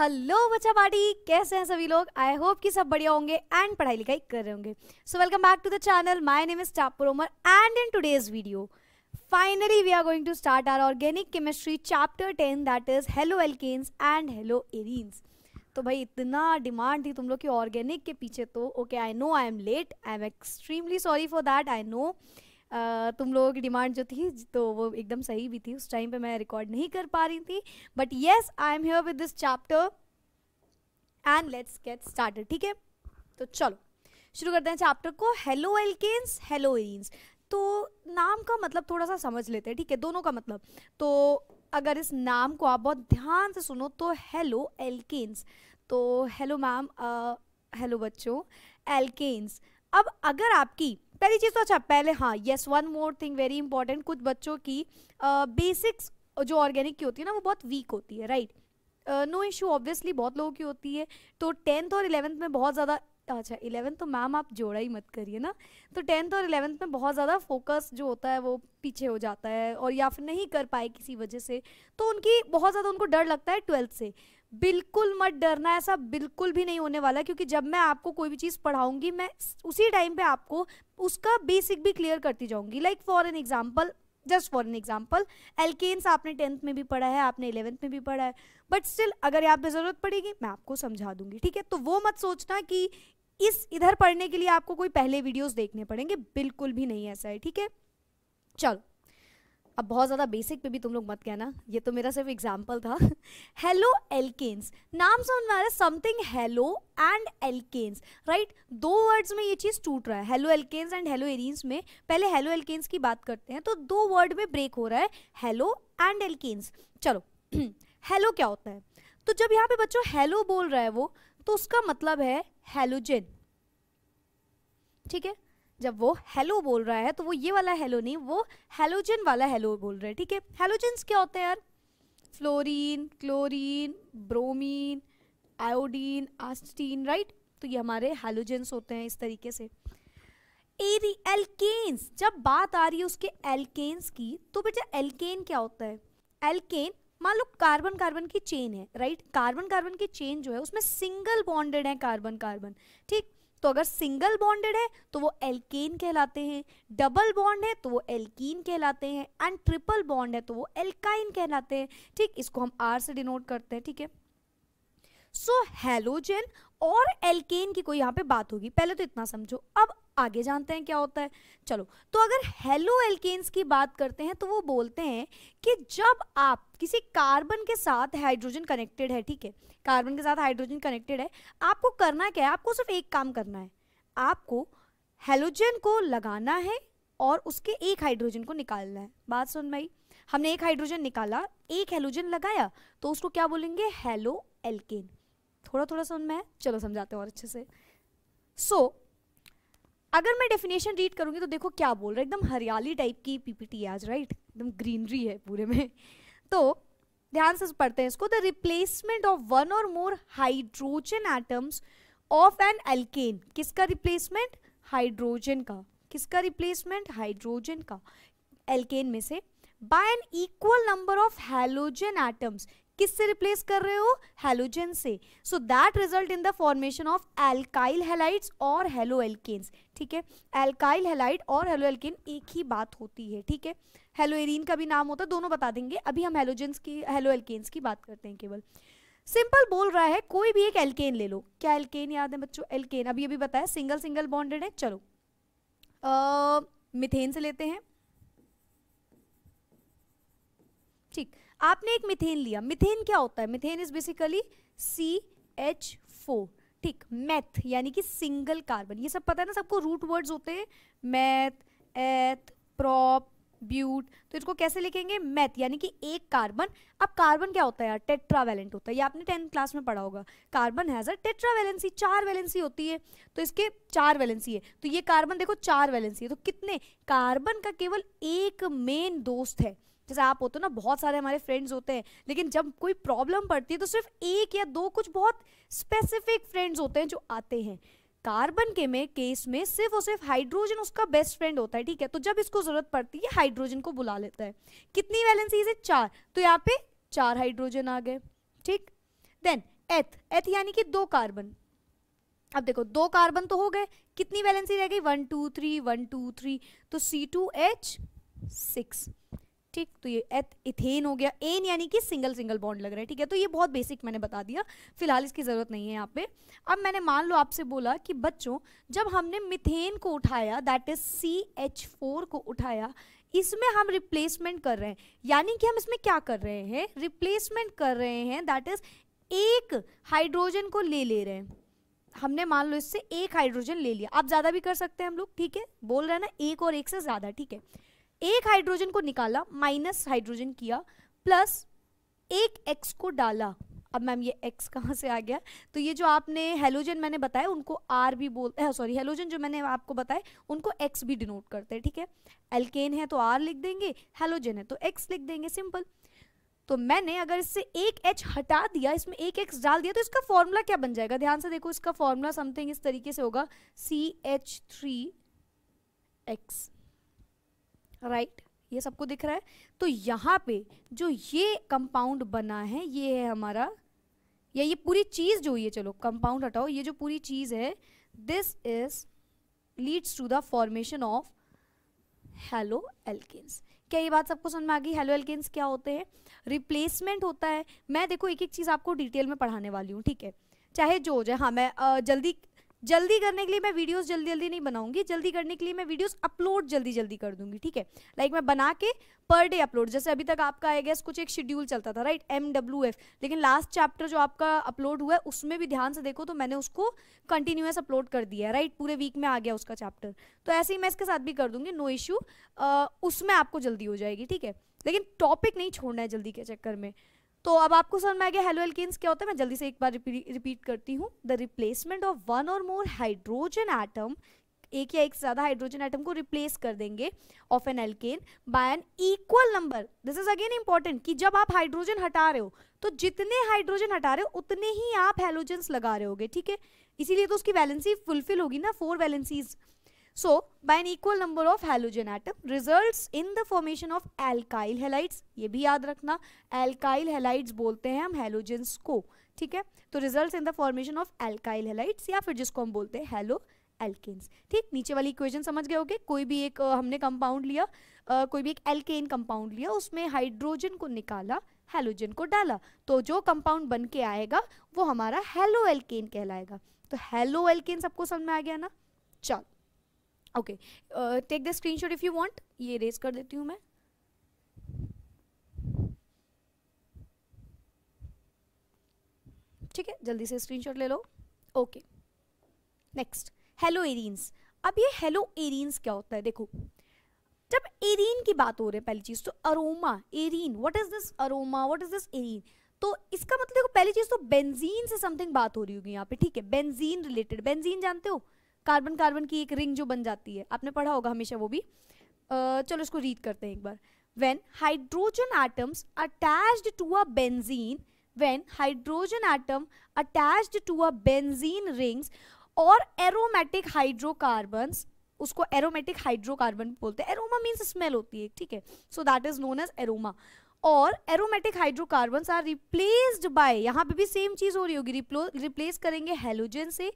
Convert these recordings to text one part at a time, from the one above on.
Hello बच्चा party कैसे हैं सभी लोग आई होप कि सब बढ़िया होंगे एंड पढ़ाई लिखाई कर रहे होंगे so welcome back to the channel my name is Tapur Umar and in today's video finally we are going to start our organic chemistry chapter ten that is haloalkanes and haloarenes तो भाई इतना demand थी तुम लोग की organic के पीछे तो okay I know I am late I am extremely sorry for that I know तुम लोगों की डिमांड जो थी तो वो एकदम सही भी थी उस टाइम पे मैं रिकॉर्ड नहीं कर पा रही थी but yes I am here with this chapter and let's get start ठीक है तो चलो शुरू करते हैं चैप्टर को हेलो एल्केन्स हेलो इन्स तो नाम का मतलब थोड़ा सा समझ लेते हैं ठीक है दोनों का मतलब तो अगर इस नाम को आप बहुत ध्यान से सुनो तो हेलो एल्केन्स तो हेलो मैम हेलो बच्चों एल्केन्स अब अगर आपकी पहली चीज़ तो अच्छा पहले हाँ yes one more thing very important कुछ बच्चों की बेसिक्स uh, जो ऑर्गेनिक की होती है ना वो बहुत वीक होती है राइट नो इश्यू ऑब्वियसली बहुत लोगों की होती है तो टेंथ और इलेवेंथ में बहुत ज़्यादा अच्छा इलेवेंथ तो मैम आप जोड़ा ही मत करिए ना तो टेंथ और इलेवेंथ में बहुत ज़्यादा फोकस जो होता है वो पीछे हो जाता है और या फिर नहीं कर पाए किसी वजह से तो उनकी बहुत ज़्यादा उनको डर लगता है ट्वेल्थ से बिल्कुल मत डरना ऐसा बिल्कुल भी नहीं होने वाला क्योंकि जब मैं आपको कोई भी चीज़ पढ़ाऊंगी मैं उसी टाइम पे आपको उसका बेसिक भी क्लियर करती जाऊंगी like for an example just for an example alkanes आपने टेंथ में भी पढ़ा है आपने इलेवेंथ में भी पढ़ा है बट स्टिल अगर यहाँ पर ज़रूरत पड़ेगी मैं आपको समझा दूंगी ठीक है तो वो मत सोचना कि इस इधर पढ़ने के लिए आपको कोई पहले वीडियोज देखने पड़ेंगे बिल्कुल भी नहीं ऐसा है ठीक है चलो अब बहुत ज़्यादा बेसिक पे भी तुम लोग मत कहना ये तो मेरा सिर्फ एग्जाम्पल था हेलो एल्केन्स नाम सुन में something halo and alkanes right दो वर्ड्स में ये चीज़ टूट रहा है haloalkanes and haloarenes में पहले हेलो एल्केन्स की बात करते हैं तो दो वर्ड में ब्रेक हो रहा है हेलो एंड एल्केन्स चलो हेलो क्या होता है तो जब यहाँ पे बच्चों हेलो बोल रहा है वो तो उसका मतलब है हेलोजिन ठीक है जब वो हेलो बोल रहा है तो वो ये वाला हेलो नहीं वो हेलोजन वाला हेलो बोल रहा है ठीक है हेलोजन्स क्या होते हैं यार fluorine chlorine bromine iodine astatine right तो ये हमारे हेलोजेंस होते हैं इस तरीके से एरी एल्केन्स जब बात आ रही है उसके एल्केन्स की तो बेटा एल्केन क्या होता है एल्केन मान लो कार्बन कार्बन की चेन है राइट कार्बन कार्बन की चेन जो है उसमें सिंगल बॉन्डेड है कार्बन कार्बन ठीक तो अगर सिंगल बॉन्डेड है तो वो एल्केन कहलाते हैं डबल बॉन्ड है तो वो एल्कीन कहलाते हैं एंड ट्रिपल बॉन्ड है तो वो एल्काइन कहलाते हैं ठीक इसको हम आर से डिनोट करते हैं ठीक है सो हेलोजन और एल्केन की कोई यहाँ पे बात होगी पहले तो इतना समझो अब आगे जानते हैं क्या होता है चलो तो अगर हेलो एल्केन्स की बात करते हैं तो वो बोलते हैं कि जब आप किसी कार्बन के साथ हाइड्रोजन कनेक्टेड है ठीक है कार्बन के साथ हाइड्रोजन कनेक्टेड है आपको करना क्या है आपको सिर्फ एक काम करना है आपको हेलोजन को लगाना है और उसके एक हाइड्रोजन को निकालना है बात सुन भाई हमने एक हाइड्रोजन निकाला एक हेलोजन लगाया तो उसको क्या बोलेंगे हेलो एल्केन थोड़ा थोड़ा सुन में चलो समझाते हैं और अच्छे से सो so, अगर मैं डेफिनेशन रीड करूंगी तो देखो क्या बोल रहा है एकदम हरियाली टाइप की पीपीटी आज राइट एकदम ग्रीनरी है पूरे में तो ध्यान से पढ़ते हैं इसको द रिप्लेसमेंट ऑफ वन और more hydrogen atoms of an alkane किसका रिप्लेसमेंट हाइड्रोजन का किसका रिप्लेसमेंट हाइड्रोजन का एल्केन में से by an equal number of halogen atoms किससे रिप्लेस कर रहे हो हेलोजन से so that result in the formation of alkyl halides और हेलो एल्केन्स ठीक है एल्काइल हेलाइट और हेलो एल्केन एक ही बात होती है ठीक है हेलोएरीन का भी नाम होता है दोनों बता देंगे अभी हम हेलोजेंस की हेलो एल्केन्स की बात करते हैं केवल सिंपल बोल रहा है कोई भी एक एल्केन ले लो क्या एल्केन याद है बच्चों एल्केन अभी अभी बताया सिंगल सिंगल बॉन्डेड है चलो मिथेन से लेते हैं आपने एक मिथेन लिया मिथेन क्या होता है methane is basically C H four ठीक मैथ यानी कि सिंगल कार्बन ये सब पता है ना सबको रूट वर्ड्स होते हैं मैथ एथ प्रॉप ब्यूट तो इसको कैसे लिखेंगे मैथ यानी कि एक कार्बन अब कार्बन क्या होता है यार टेट्रावेलेंट होता है ये आपने टेंथ क्लास में पढ़ा होगा कार्बन हैज अ टेट्रावेलेंसी चार वैलेंसी होती है तो इसके चार वैलेंसी है तो ये कार्बन देखो चार वैलेंसी है तो कितने कार्बन का केवल एक मेन दोस्त है जैसे आप होते हो ना बहुत सारे हमारे फ्रेंड्स होते हैं लेकिन जब कोई प्रॉब्लम पड़ती है तो सिर्फ एक या दो कुछ बहुत स्पेसिफिक फ्रेंड्स होते हैं जो आते हैं कार्बन के में केस में सिर्फ और सिर्फ हाइड्रोजन उसका बेस्ट फ्रेंड होता है ठीक है तो जब इसको जरूरत पड़ती है हाइड्रोजन को बुला लेता है कितनी वैलेंसीज है चार तो यहाँ पे चार हाइड्रोजन आ गए ठीक देन एथ एथ यानी कि दो कार्बन अब देखो दो कार्बन तो हो गए कितनी वैलेंसी रह गई one two three one two three तो सी टू एच सिक्स ठीक तो ये एथ इथेन हो गया एन यानी कि सिंगल सिंगल बॉन्ड लग रहा है ठीक है तो ये बहुत बेसिक मैंने बता दिया फिलहाल इसकी ज़रूरत नहीं है यहाँ पे अब मैंने मान लो आपसे बोला कि बच्चों जब हमने मिथेन को उठाया that is C H four को उठाया इसमें हम रिप्लेसमेंट कर रहे हैं यानी कि हम इसमें क्या कर रहे हैं रिप्लेसमेंट कर रहे हैं दैट इज एक हाइड्रोजन को ले ले रहे हैं हमने मान लो इससे एक हाइड्रोजन ले लिया आप ज़्यादा भी कर सकते हैं हम लोग ठीक है बोल रहे हैं ना एक और एक से ज़्यादा ठीक है एक हाइड्रोजन को निकाला माइनस हाइड्रोजन किया प्लस एक एक्स को डाला अब मैम ये एक्स कहाँ से आ गया तो ये जो आपने हेलोजन मैंने बताया उनको आर भी बोल सॉरी हेलोजन जो मैंने आपको बताया उनको एक्स भी डिनोट करते हैं ठीक है एल्केन है तो आर लिख देंगे हेलोजन है तो एक्स लिख देंगे सिंपल तो मैंने अगर इससे एक एच हटा दिया इसमें एक एक्स डाल दिया तो इसका फॉर्मूला क्या बन जाएगा ध्यान से देखो इसका फॉर्मूला समथिंग इस तरीके से होगा C H three X right right? ये सबको दिख रहा है तो यहाँ पे जो ये कंपाउंड बना है ये है हमारा या ये पूरी चीज़ जो ये चलो कंपाउंड हटाओ ये जो पूरी चीज़ है this is leads to the formation of haloalkanes क्या ये बात सबको समझ में आ गई हेलो एल्किन्स क्या होते हैं रिप्लेसमेंट होता है मैं देखो एक एक चीज़ आपको डिटेल में पढ़ाने वाली हूँ ठीक है चाहे जो हो जाए हाँ मैं जल्दी जल्दी करने के लिए मैं वीडियोस जल्दी जल्दी नहीं बनाऊंगी जल्दी करने के लिए मैं वीडियोस अपलोड जल्दी जल्दी कर दूंगी ठीक है लाइक मैं बना के पर डे अपलोड जैसे अभी तक आपका आई गेस कुछ एक शेड्यूल चलता था राइट एम डब्ल्यू एफ लेकिन लास्ट चैप्टर जो आपका अपलोड हुआ है उसमें भी ध्यान से देखो तो मैंने उसको कंटिन्यूस अपलोड कर दिया है राइट पूरे वीक में आ गया उसका चैप्टर तो ऐसे ही मैं इसके साथ भी कर दूंगी नो इशू उसमें आपको जल्दी हो जाएगी ठीक है लेकिन टॉपिक नहीं छोड़ना है जल्दी के चक्कर में तो अब आपको समझ में आ गया हेलो एल्किन्स क्या होते हैं मैं जल्दी से एक बार रिपीट करती हूँ द रिप्लेसमेंट ऑफ वन और मोर हाइड्रोजन एटम एक या एक से ज़्यादा हाइड्रोजन एटम को रिप्लेस कर देंगे of an alkane by an equal number this is again important कि जब आप हाइड्रोजन हटा रहे हो तो जितने हाइड्रोजन हटा रहे हो उतने ही आप हेलोजन लगा रहे होगे ठीक है इसीलिए तो उसकी वैलेंसी फुलफिल होगी ना four valencies So, by an equal number of halogen atom results in the formation of alkyl halides. ये भी याद रखना alkyl halides बोलते हैं हम halogens को ठीक है तो results in the formation of alkyl halides या फिर जिसको हम बोलते हैं halo एल्केन्स ठीक नीचे वाली इक्वेशन समझ गए होगे कोई भी एक हमने कंपाउंड लिया कोई भी एक एल्केन कंपाउंड लिया उसमें हाइड्रोजन को निकाला हेलोजन को डाला तो जो कंपाउंड बन के आएगा वो हमारा हेलो एल्केन कहलाएगा तो हेलो एल्केन सबको समझ में आ गया ना चलो okay take the screenshot if you want ये रेज कर देती हूँ मैं ठीक है जल्दी से स्क्रीनशॉट ले लो ओके नेक्स्ट हेलो एरिन्स अब ये हेलो एरिन्स क्या होता है देखो जब एरिन की बात हो रही है पहली चीज़ तो aroma arene what is this aroma what is this arene तो इसका मतलब देखो पहली चीज़ तो बेंजीन से समथिंग बात हो रही होगी यहाँ पे ठीक है बेंजीन रिलेटेड बेंजीन जानते हो कार्बन कार्बन की एक रिंग जो बन जाती है आपने पढ़ा होगा हमेशा वो भी uh, चलो इसको रीड करते हैं एक बार when hydrogen atoms attached to a benzene when hydrogen atom attached to a benzene rings और एरोमेटिक हाइड्रोकार्बन उसको एरोमेटिक हाइड्रोकार्बन बोलते हैं एरोमा मीन्स स्मेल होती है ठीक है so that is known as aroma और aromatic hydrocarbon are replaced by यहाँ पे भी सेम चीज हो रही होगी रिप्लेस करेंगे हेलोजन से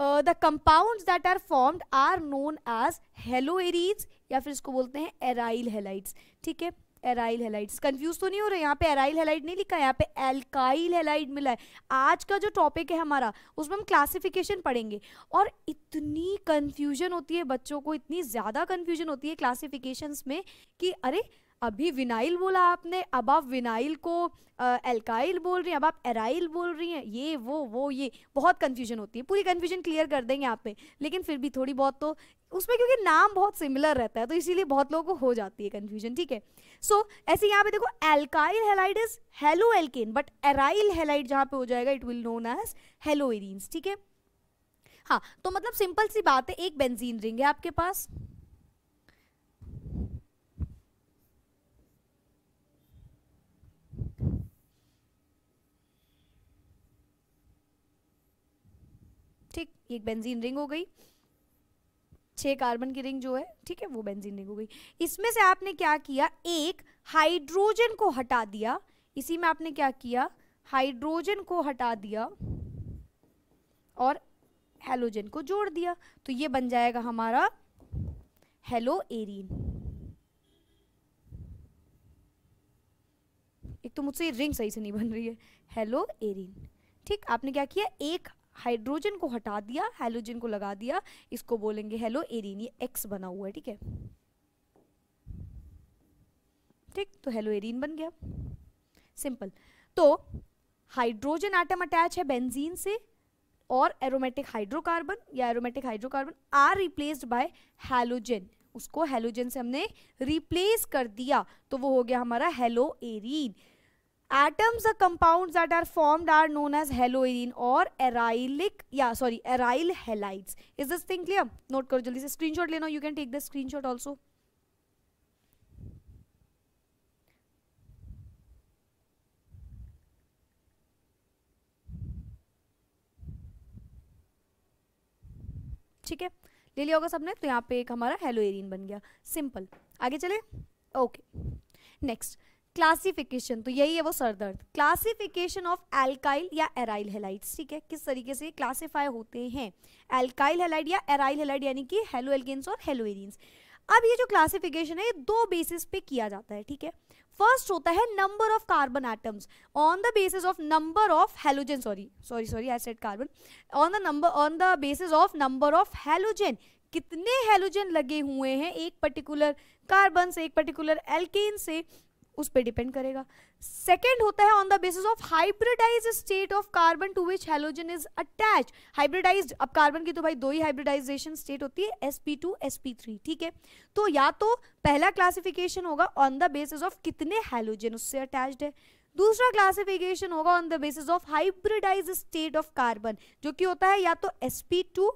the compound that are are are known as as या फिर इसको बोलते हैं एराइल हेलाइट्स ठीक है एराइल हेलाइट्स कंफ्यूज तो नहीं हो रहे यहाँ पे एराइल हेलाइट नहीं लिखा है यहाँ पे एल्काइल हेलाइट मिला है आज का जो टॉपिक है हमारा उसमें हम क्लासिफिकेशन पढ़ेंगे और इतनी कंफ्यूजन होती है बच्चों को इतनी ज़्यादा कंफ्यूजन होती है क्लासिफिकेशंस में कि अरे अभी विनाइल बोला आपने अब आप विनाइल को एल्काइल बोल रही हैं अब आप एराइल बोल रही हैं ये वो वो ये बहुत कन्फ्यूजन होती है पूरी कन्फ्यूजन क्लियर कर देंगे आप पे लेकिन फिर भी थोड़ी बहुत तो उसमें क्योंकि नाम बहुत सिमिलर रहता है तो इसीलिए बहुत लोगों को हो जाती है कन्फ्यूजन ठीक है सो ऐसे यहाँ पे देखो alkyl halide is haloalkane but aryl halide जहाँ पे हो जाएगा it will known as halo ठीक है हाँ तो मतलब सिंपल सी बात है एक बेंजीन रिंग है आपके पास की एक बेंजीन रिंग हो गई छह कार्बन की रिंग जो है ठीक है वो बेंजीन रिंग हो गई इसमें से आपने क्या किया एक हाइड्रोजन को हटा दिया इसी में आपने क्या किया हाइड्रोजन को हटा दिया और हेलोजन को जोड़ दिया तो ये बन जाएगा हमारा हेलो एरिन एक तो मुझसे ये रिंग सही से नहीं बन रही है हेलो एरिन ठीक आपने क्या किया एक हाइड्रोजन को हटा दिया हेलोजन को लगा दिया इसको बोलेंगे हेलो एरिन ये एक्स बना हुआ है ठीक है ठीक तो हेलो एरिन बन गया सिंपल तो हाइड्रोजन आइटम अटैच है बेंजीन से और एरोमेटिक हाइड्रोकार्बन या aromatic hydrocarbon are replaced by halogen उसको हेलोजन से हमने रिप्लेस कर दिया तो वो हो गया हमारा haloarene atoms or compounds that are formed are known as haloene or arylic yeah sorry aryl halides is this thing clear note karo jaldi se screenshot lena you can take the screenshot also ठीक है ले लिया होगा सबने तो यहाँ पे एक हमारा हेलोएरिन बन गया सिंपल आगे चले ओके नेक्स्ट क्लासिफिकेशन तो यही है वो सरदर्द क्लासिफिकेशन ऑफ एल्काइल या एराइल हेलाइट ठीक है किस तरीके से क्लासिफाई होते हैं एल्काइल हेलाइट या एराइल हेलाइट यानी कि हेलो एल्केन्स और हेलो एरियंस अब ये जो क्लासिफिकेशन है ये दो बेसिस पे किया जाता है ठीक है फर्स्ट होता है number of carbon atoms on the basis of number of halogen sorry sorry sorry I said carbon on the number on the basis of number of halogen कितने हेलोजन लगे हुए हैं एक पर्टिकुलर कार्बन से एक particular alkene से उस पर डिपेंड करेगा सेकेंड होता है on the basis of hybridize state of carbon to which halogen is attach hybridize अब कार्बन की तो भाई दो ही हाइब्रिडाइजेशन स्टेट होती है sp2 sp3 ठीक है तो या तो पहला क्लासिफिकेशन होगा ऑन द बेसिस ऑफ कितने हेलोजन उससे अटैच्ड है दूसरा क्लासिफिकेशन होगा on the basis of hybridize state of carbon जो कि होता है या तो sp2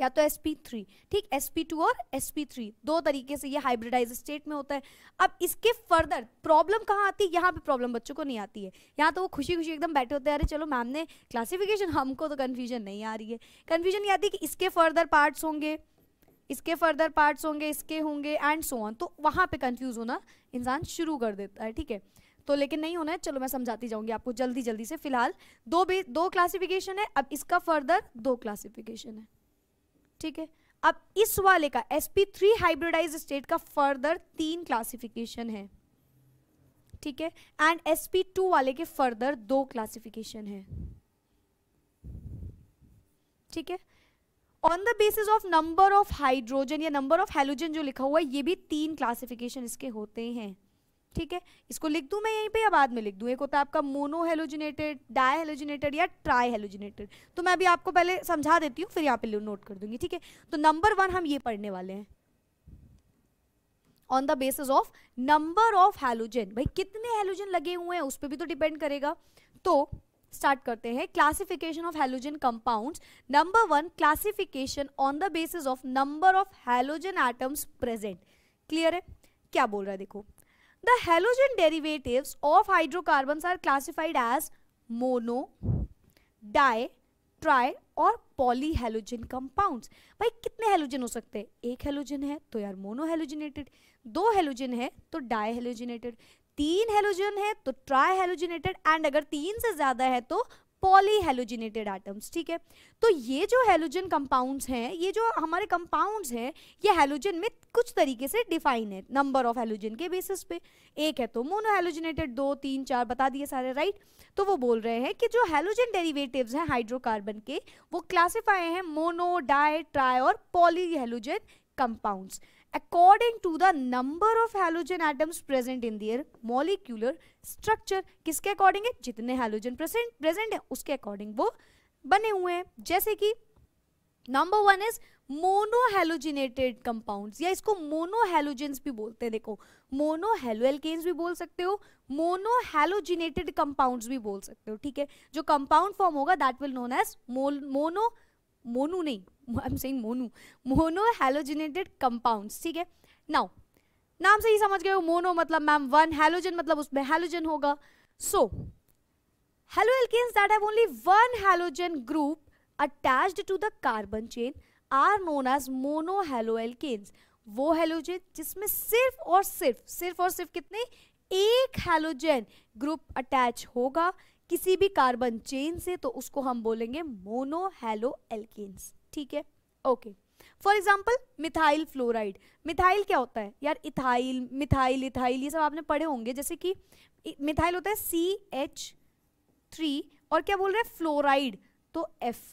या तो sp3 ठीक sp2 और sp3 दो तरीके से ये हाइब्रिडाइज स्टेट में होता है अब इसके फर्दर प्रॉब्लम कहाँ आती है यहाँ पे प्रॉब्लम बच्चों को नहीं आती है यहाँ तो वो खुशी खुशी एकदम बैठे होते हैं अरे चलो मैम ने क्लासिफिकेशन हमको तो कन्फ्यूजन नहीं आ रही है कन्फ्यूजन ये आती है कि इसके फर्दर पार्ट्स होंगे इसके फर्दर पार्ट्स होंगे इसके होंगे एंड सो ऑन तो वहाँ पर कन्फ्यूज होना इंसान शुरू कर देता है ठीक है तो लेकिन नहीं होना है चलो मैं समझाती जाऊंगी आपको जल्दी जल्दी से फिलहाल दो बे दो क्लासिफिकेशन है अब इसका फर्दर दो क्लासिफिकेशन है ठीक है अब इस वाले का sp3 हाइब्रिडाइज स्टेट का फर्दर तीन क्लासिफिकेशन है ठीक है एंड sp2 वाले के फर्दर दो क्लासिफिकेशन है ठीक है on the basis of number of hydrogen या नंबर ऑफ हेलोजन जो लिखा हुआ है ये भी तीन क्लासिफिकेशन इसके होते हैं ठीक है इसको लिख दूं मैं यहीं पे या बाद में लिख दूं एक होता है आपका मोनो हेलोजिनेटेड डाई हेलोजिनेटेड या ट्राई हेलोजिनेटेड तो मैं अभी आपको पहले समझा देती हूँ फिर यहाँ पे नोट कर दूंगी ठीक है तो नंबर वन हम ये पढ़ने वाले हैं on the basis of number of halogen भाई कितने हेलोजन लगे हुए हैं उस पर भी तो डिपेंड करेगा तो स्टार्ट करते हैं classification of halogen compound number one classification on the basis of number of halogen atoms present clear है क्या बोल रहा है देखो The halogen derivatives of hydrocarbons are classified as mono, di, tri और पॉली हेलोजन कंपाउंड भाई कितने halogen हो सकते हैं एक हेलोजन है तो यार मोनो हेलोजिनेटेड दो हेलोजन है तो डाई हेलोजिनेटेड तीन हेलोजन है तो ट्राई हेलोजिनेटेड एंड अगर तीन से ज़्यादा है तो पॉलीहेलोजिनेटेड एटम्स ठीक है तो ये जो हेलोजन कंपाउंड्स हैं ये जो हमारे कंपाउंड्स हैं ये हेलोजन में कुछ तरीके से डिफाइन है नंबर ऑफ हेलोजन के बेसिस पे एक है तो मोनोहेलोजिनेटेड दो तीन चार बता दिए सारे राइट तो वो बोल रहे हैं कि जो हेलोजन डेरिवेटिव्स हैं हाइड्रोकार्बन के वो क्लासिफाई हैं मोनो डाई ट्राई और polyhalogen compounds according to the number of halogen atoms present in their molecular structure किसके अकॉर्डिंग है जितने हेलोजन प्रेजेंट प्रेजेंट है उसके अकॉर्डिंग वो बने हुए हैं जैसे कि number one is monohalogenated compounds या इसको मोनोहेलोजेंस भी बोलते हैं देखो मोनोहेलोएल्केन्स भी बोल सकते हो मोनोहेलोजिनेटेड कंपाउंड्स भी बोल सकते हो ठीक है जो कंपाउंड फॉर्म होगा that will known as mono Monu नहीं I am saying mono mono halogenated compound ठीक है नाउ नाम से ही समझ गए हो मोनो मतलब मैम वन हेलोजन मतलब उसमें हेलोजन होगा so halo alkenes that have only one halogen group attached to the carbon chain are known as mono halo alkenes वो हेलोजन जिसमें सिर्फ और सिर्फ सिर्फ और सिर्फ कितने एक हेलोजन ग्रुप अटैच होगा किसी भी कार्बन चेन से तो उसको हम बोलेंगे मोनो हेलो एल्केन्स ठीक है okay for example methyl fluoride methyl क्या होता है यार इथाइल मिथाइल इथाइल ये सब आपने पढ़े होंगे जैसे कि मिथाइल होता है सी एच थ्री और क्या बोल रहे हैं फ्लोराइड तो एफ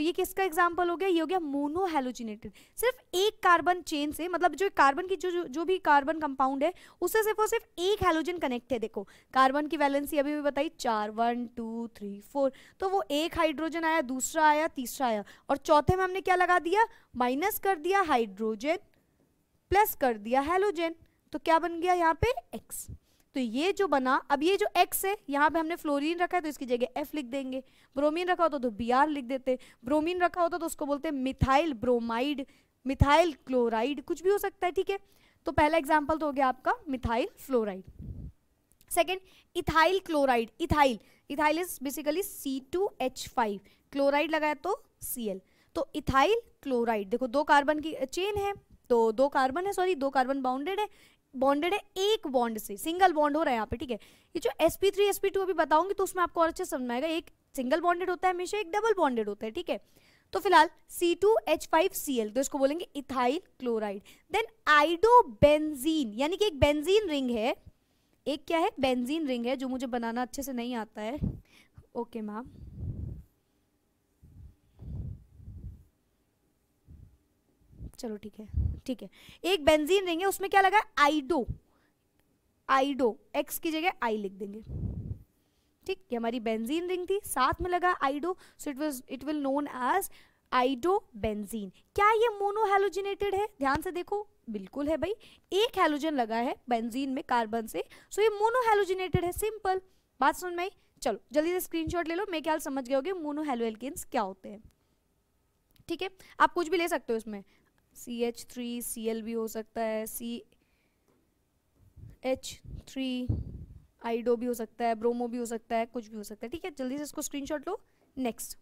तो ये किसका एग्जाम्पल हो गया ये हो गया मोनो हेलोजिनेटेड सिर्फ एक कार्बन चेन से मतलब जो कार्बन की जो जो भी कार्बन कंपाउंड है उससे सिर्फ और सिर्फ एक हेलोजन कनेक्ट है देखो कार्बन की वैलेंसी अभी भी बताई चार वन टू थ्री फोर तो वो एक हाइड्रोजन आया दूसरा आया तीसरा आया और चौथे में हमने क्या लगा दिया माइनस कर दिया हाइड्रोजन प्लस कर दिया हेलोजन तो क्या बन गया यहाँ पे एक्स तो ये जो बना अब ये जो X है यहाँ पे हमने फ्लोरीन रखा है तो इसकी जगह F लिख देंगे ब्रोमीन रखा होता तो Br लिख देते ब्रोमीन रखा होता तो उसको बोलते हैं मिथाइल ब्रोमाइड मिथाइल क्लोराइड कुछ भी हो सकता है ठीक है तो पहला एग्जाम्पल तो हो गया आपका methyl fluoride second ethyl chloride ethyl ethyl is basically C two H five chloride लगाया तो सी एल तो इथाइल क्लोराइड देखो दो कार्बन की चेन है तो दो कार्बन है सॉरी दो कार्बन बाउंडेड है बॉन्डेड है एक बॉन्ड से सिंगल बॉन्ड हो रहा है यहाँ पे ठीक है ये जो S P three S P two अभी बताऊंगी तो उसमें आपको और अच्छे समझ में आएगा एक सिंगल बॉन्डेड होता है हमेशा एक डबल बॉन्डेड होता है ठीक है तो फिलहाल C two H five C L तो इसको बोलेंगे इथाइल क्लोराइड देन आइडोबेंजीन यानी कि एक बेंजीन रिंग है एक क्या है बेंजीन रिंग है जो मुझे बनाना अच्छे से नहीं आता है ओके okay, मैम चलो ठीक है ठीक है एक बेंजीन रिंग है उसमें क्या लगा आईडो आईडो एक्स की जगह आई लिख देंगे ठीक ये हमारी बेंजीन रिंग थी साथ में लगा iodo so it was it will known as iodo benzene क्या ये मोनोहेलोजिनेटेड है ध्यान से देखो बिल्कुल है भाई एक हेलोजन लगा है बेंजीन में कार्बन से सो ये मोनोहेलोजिनेटेड है सिंपल बात सुन में चलो जल्दी से स्क्रीनशॉट ले लो मैं क्या समझ गए होगे मोनोहेलोएल्केन्स क्या होते हैं ठीक है आप कुछ भी ले सकते हो इसमें C H three C L भी हो सकता है सी एच थ्री आइडो भी हो सकता है ब्रोमो भी हो सकता है कुछ भी हो सकता है ठीक है जल्दी से इसको स्क्रीनशॉट लो नेक्स्ट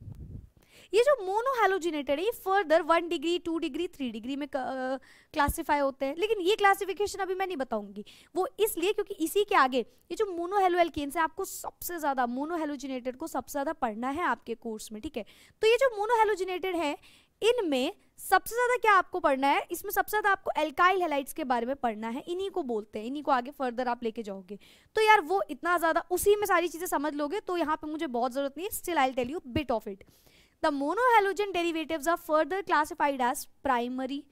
ये जो मोनो हेलोजिनेटेड है ये further one degree two degree three degree में क्लासिफाई uh, होते हैं लेकिन ये क्लासिफिकेशन अभी मैं नहीं बताऊंगी वो इसलिए क्योंकि इसी के आगे ये जो मोनो हेलो एल्केन्स है आपको सबसे ज़्यादा मोनोहेलोजिनेटेड को सबसे ज़्यादा पढ़ना है आपके कोर्स में ठीक है तो ये जो मोनोहेलोजिनेटेड है इनमें सबसे ज़्यादा क्या आपको पढ़ना है इसमें सबसे ज़्यादा आपको एल्काइल हेलाइट्स के बारे में पढ़ना है इन्हीं को बोलते हैं इन्हीं को आगे फर्दर आप लेके जाओगे तो यार वो इतना ज़्यादा उसी में सारी चीज़ें समझ लोगे तो यहाँ पे मुझे बहुत ज़रूरत नहीं है still I tell you bit of it the monohalogen derivative are further classified as primary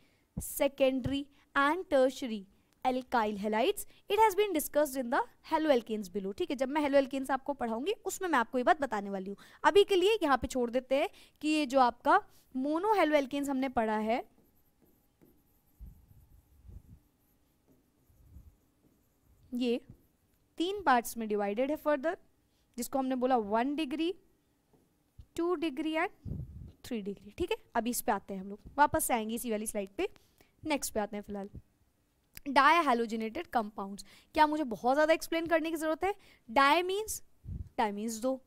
secondary and tertiary alkyl halides it has been discussed in the hello alkenes below ठीक है जब मैं hello alkenes आपको पढ़ाऊंगी उसमें मैं आपको ये बात बताने वाली हूँ अभी के लिए यहाँ पे छोड़ देते हैं कि ये जो आपका मोनो hello alkenes हमने पढ़ा है ये तीन पार्ट्स में डिवाइडेड है फर्दर जिसको हमने बोला one degree two degree and three degree ठीक है अभी इस पे आते हैं हम लोग वापस आएंगे इसी वाली स्लाइड पे नेक्स्ट पे आते हैं फिलहाल डाई हेलोजिनेटेड कंपाउंड्स क्या मुझे बहुत ज़्यादा एक्सप्लेन करने की ज़रूरत है डाई मीन्स डाई मीन्स दो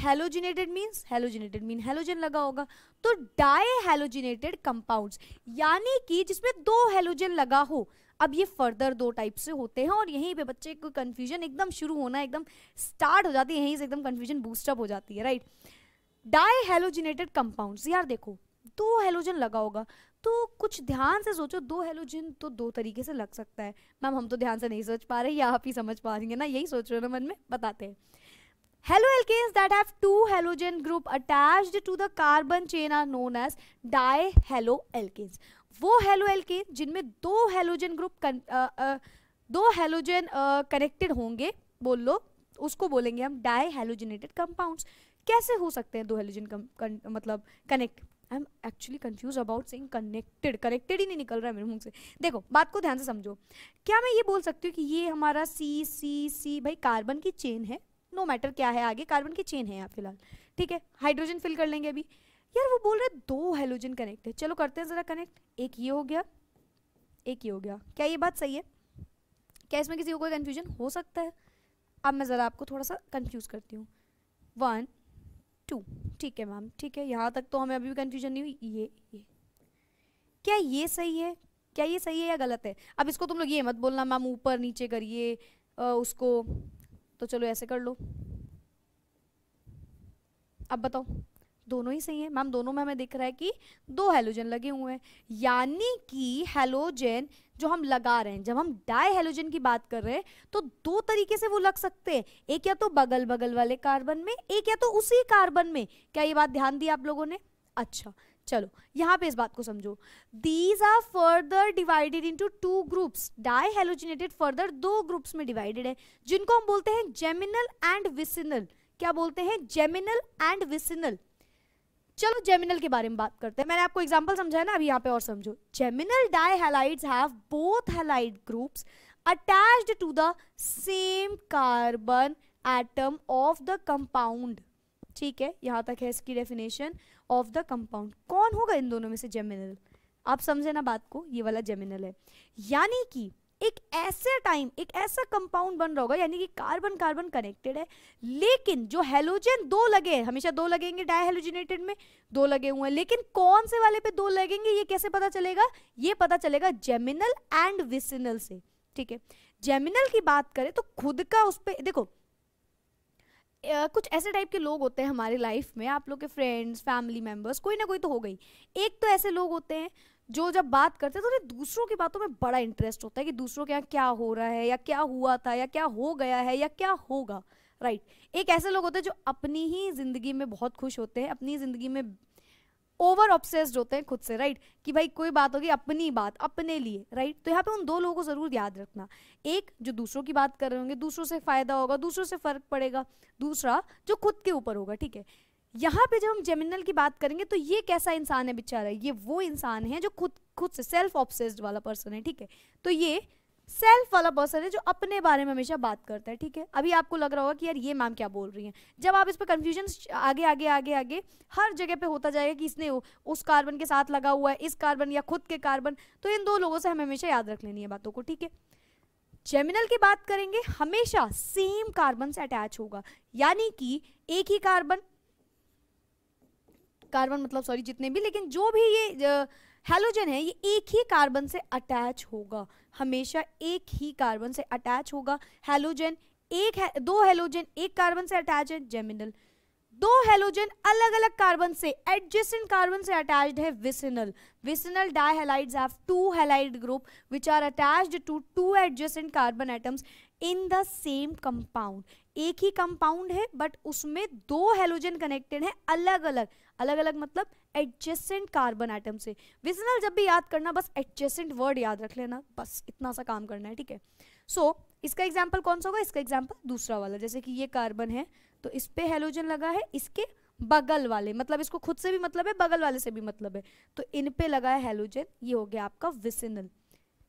halogenated means halogenated mean halogen लगा होगा तो डाई हेलोजिनेटेड कंपाउंड्स यानी कि जिसमें दो हेलोजन लगा हो अब ये फर्दर दो टाइप से होते हैं और यहीं पे बच्चे को कन्फ्यूजन एकदम शुरू होना एकदम स्टार्ट हो जाती है यहीं से एकदम कन्फ्यूजन बूस्टअप हो जाती है राइट डाई हेलोजिनेटेड कंपाउंड्स यार देखो दो हेलोजन लगा होगा तो कुछ ध्यान से सोचो दो हेलोजिन तो दो तरीके से लग सकता है मैम हम तो ध्यान से नहीं सोच पा रहे या आप ही समझ पा रही है ना यही सोच रहे हो ना मन में बताते हैं halo alkenes that have two halogen group attached to the carbon chain are known as as halo alkenes वो हेलो एल्केन जिनमें दो हेलोजन ग्रुप दो हेलोजन कनेक्टेड होंगे बोल लो उसको बोलेंगे हम डाई हेलोजिनेटेड कंपाउंड्स कैसे हो सकते हैं दो हेलोजन मतलब connect I am actually confuse about saying connected connected ही नहीं निकल रहा है मेरे मुंह से देखो बात को ध्यान से समझो क्या मैं ये बोल सकती हूँ कि ये हमारा सी सी सी भाई कार्बन की चेन है नो no मैटर क्या है आगे कार्बन की चेन है यहाँ फिलहाल ठीक है हाइड्रोजन फिल कर लेंगे अभी यार वो बोल रहे हैं दो हाइड्रोजन कनेक्ट है चलो करते हैं ज़रा कनेक्ट एक ये हो गया एक ये हो गया क्या ये बात सही है क्या इसमें किसी को कोई कन्फ्यूजन हो सकता है अब मैं ज़रा आपको थोड़ा सा कन्फ्यूज़ करती हूँ वन टू ठीक है मैम ठीक है यहाँ तक तो हमें अभी भी कन्फ्यूजन नहीं हुई ये ये क्या ये सही है क्या ये सही है या गलत है अब इसको तुम लोग ये मत बोलना मैम ऊपर नीचे करिए उसको तो चलो ऐसे कर लो अब बताओ दोनों ही सही है मैम दोनों में हमें दिख रहा है कि दो हेलोजन लगे हुए हैं यानी कि हेलोजन जो हम लगा रहे हैं जब हम डाई हेलोजन की बात कर रहे हैं तो दो तरीके से वो लग सकते हैं एक या तो बगल बगल वाले कार्बन में एक या तो उसी कार्बन में क्या ये बात ध्यान दी आप लोगों ने अच्छा चलो यहाँ पे इस बात को समझो these are further divided into two groups di halogenated further दो ग्रुप्स में डिवाइडेड है जिनको हम बोलते हैं जेमिनल एंड विसिनल क्या बोलते हैं जेमिनल एंड विसिनल चलो जेमिनल के बारे में बात करते हैं मैंने आपको एग्जांपल समझाया ना अभी यहाँ पे और समझो geminal dihalides have both halide groups attached to the same carbon atom of the compound ठीक है यहाँ तक है इसकी डेफिनेशन ऑफ द कंपाउंड कौन होगा इन दोनों में से जेमिनल आप समझे ना बात को ये वाला जेमिनल है यानी कि एक ऐसे टाइम एक ऐसा कंपाउंड बन रहा होगा यानी कि कार्बन कार्बन कनेक्टेड है लेकिन जो हेलोजन दो लगे हैं हमेशा दो लगेंगे डायहेलोजिनेटेड में दो लगे हुए हैं लेकिन कौन से वाले पे दो लगेंगे ये कैसे पता चलेगा ये पता चलेगा जेमिनल एंड विसिनल से ठीक है जेमिनल की बात करें तो खुद का उस पर देखो Uh, कुछ ऐसे टाइप के लोग होते हैं हमारी लाइफ में आप लोग के फ्रेंड्स फैमिली मेंबर्स कोई ना कोई तो हो गई एक तो ऐसे लोग होते हैं जो जब बात करते हैं तो उन्हें दूसरों की बातों में बड़ा इंटरेस्ट होता है कि दूसरों के यहाँ क्या हो रहा है या क्या हुआ था या क्या हो गया है या क्या होगा राइट right. एक ऐसे लोग होते हैं जो अपनी ही जिंदगी में बहुत खुश होते हैं अपनी जिंदगी में ओवर ऑब्सेस्ड होते हैं खुद से राइट कि भाई कोई बात होगी अपनी बात अपने लिए राइट तो यहाँ पे उन दो लोगों को ज़रूर याद रखना एक जो दूसरों की बात कर रहे होंगे दूसरों से फ़ायदा होगा दूसरों से फ़र्क पड़ेगा दूसरा जो खुद के ऊपर होगा ठीक है यहाँ पे जब हम जेमिनल की बात करेंगे तो ये कैसा इंसान है बेचारा ये वो इंसान है जो खुद खुद से सेल्फ ऑब्सेस्ड वाला पर्सन है ठीक है तो ये सेल्फ वाला पर्सन है जो अपने बारे में हमेशा बात करता है ठीक है अभी आपको लग रहा होगा कि यार ये मैम क्या बोल रही हैं जब आप इस पर कन्फ्यूजन आगे आगे आगे आगे हर जगह पे होता जाएगा कि इसने उस कार्बन के साथ लगा हुआ है इस कार्बन या खुद के कार्बन तो इन दो लोगों से हमें हमेशा याद रख लेनी है बातों को ठीक है जेमिनल की बात करेंगे हमेशा सेम कार्बन से अटैच होगा यानी कि एक ही कार्बन कार्बन मतलब सॉरी जितने भी लेकिन जो भी ये हेलोजन है ये एक ही कार्बन से अटैच होगा हमेशा एक ही कार्बन से अटैच होगा हेलोजन एक है दो हेलोजन एक कार्बन से अटैच है जेमिनल दो हेलोजन अलग अलग कार्बन से एडजेसेंट कार्बन से अटैच्ड है vicinal vicinal dihalides have two halide group which are attached to two adjacent carbon atoms in the same compound एक ही कंपाउंड है बट उसमें दो हेलोजन कनेक्टेड है अलग अलग अलग अलग मतलब एडजेसेंट कार्बन आइटम से विजनल जब भी याद करना बस एडजेसेंट वर्ड याद रख लेना बस इतना सा काम करना है ठीक है सो so, इसका एग्जाम्पल कौन सा होगा इसका एग्जाम्पल दूसरा वाला जैसे कि ये कार्बन है तो इस पर हेलोजन लगा है इसके बगल वाले मतलब इसको खुद से भी मतलब है बगल वाले से भी मतलब है तो इन पे लगा है हेलोजन ये हो गया आपका विसिनल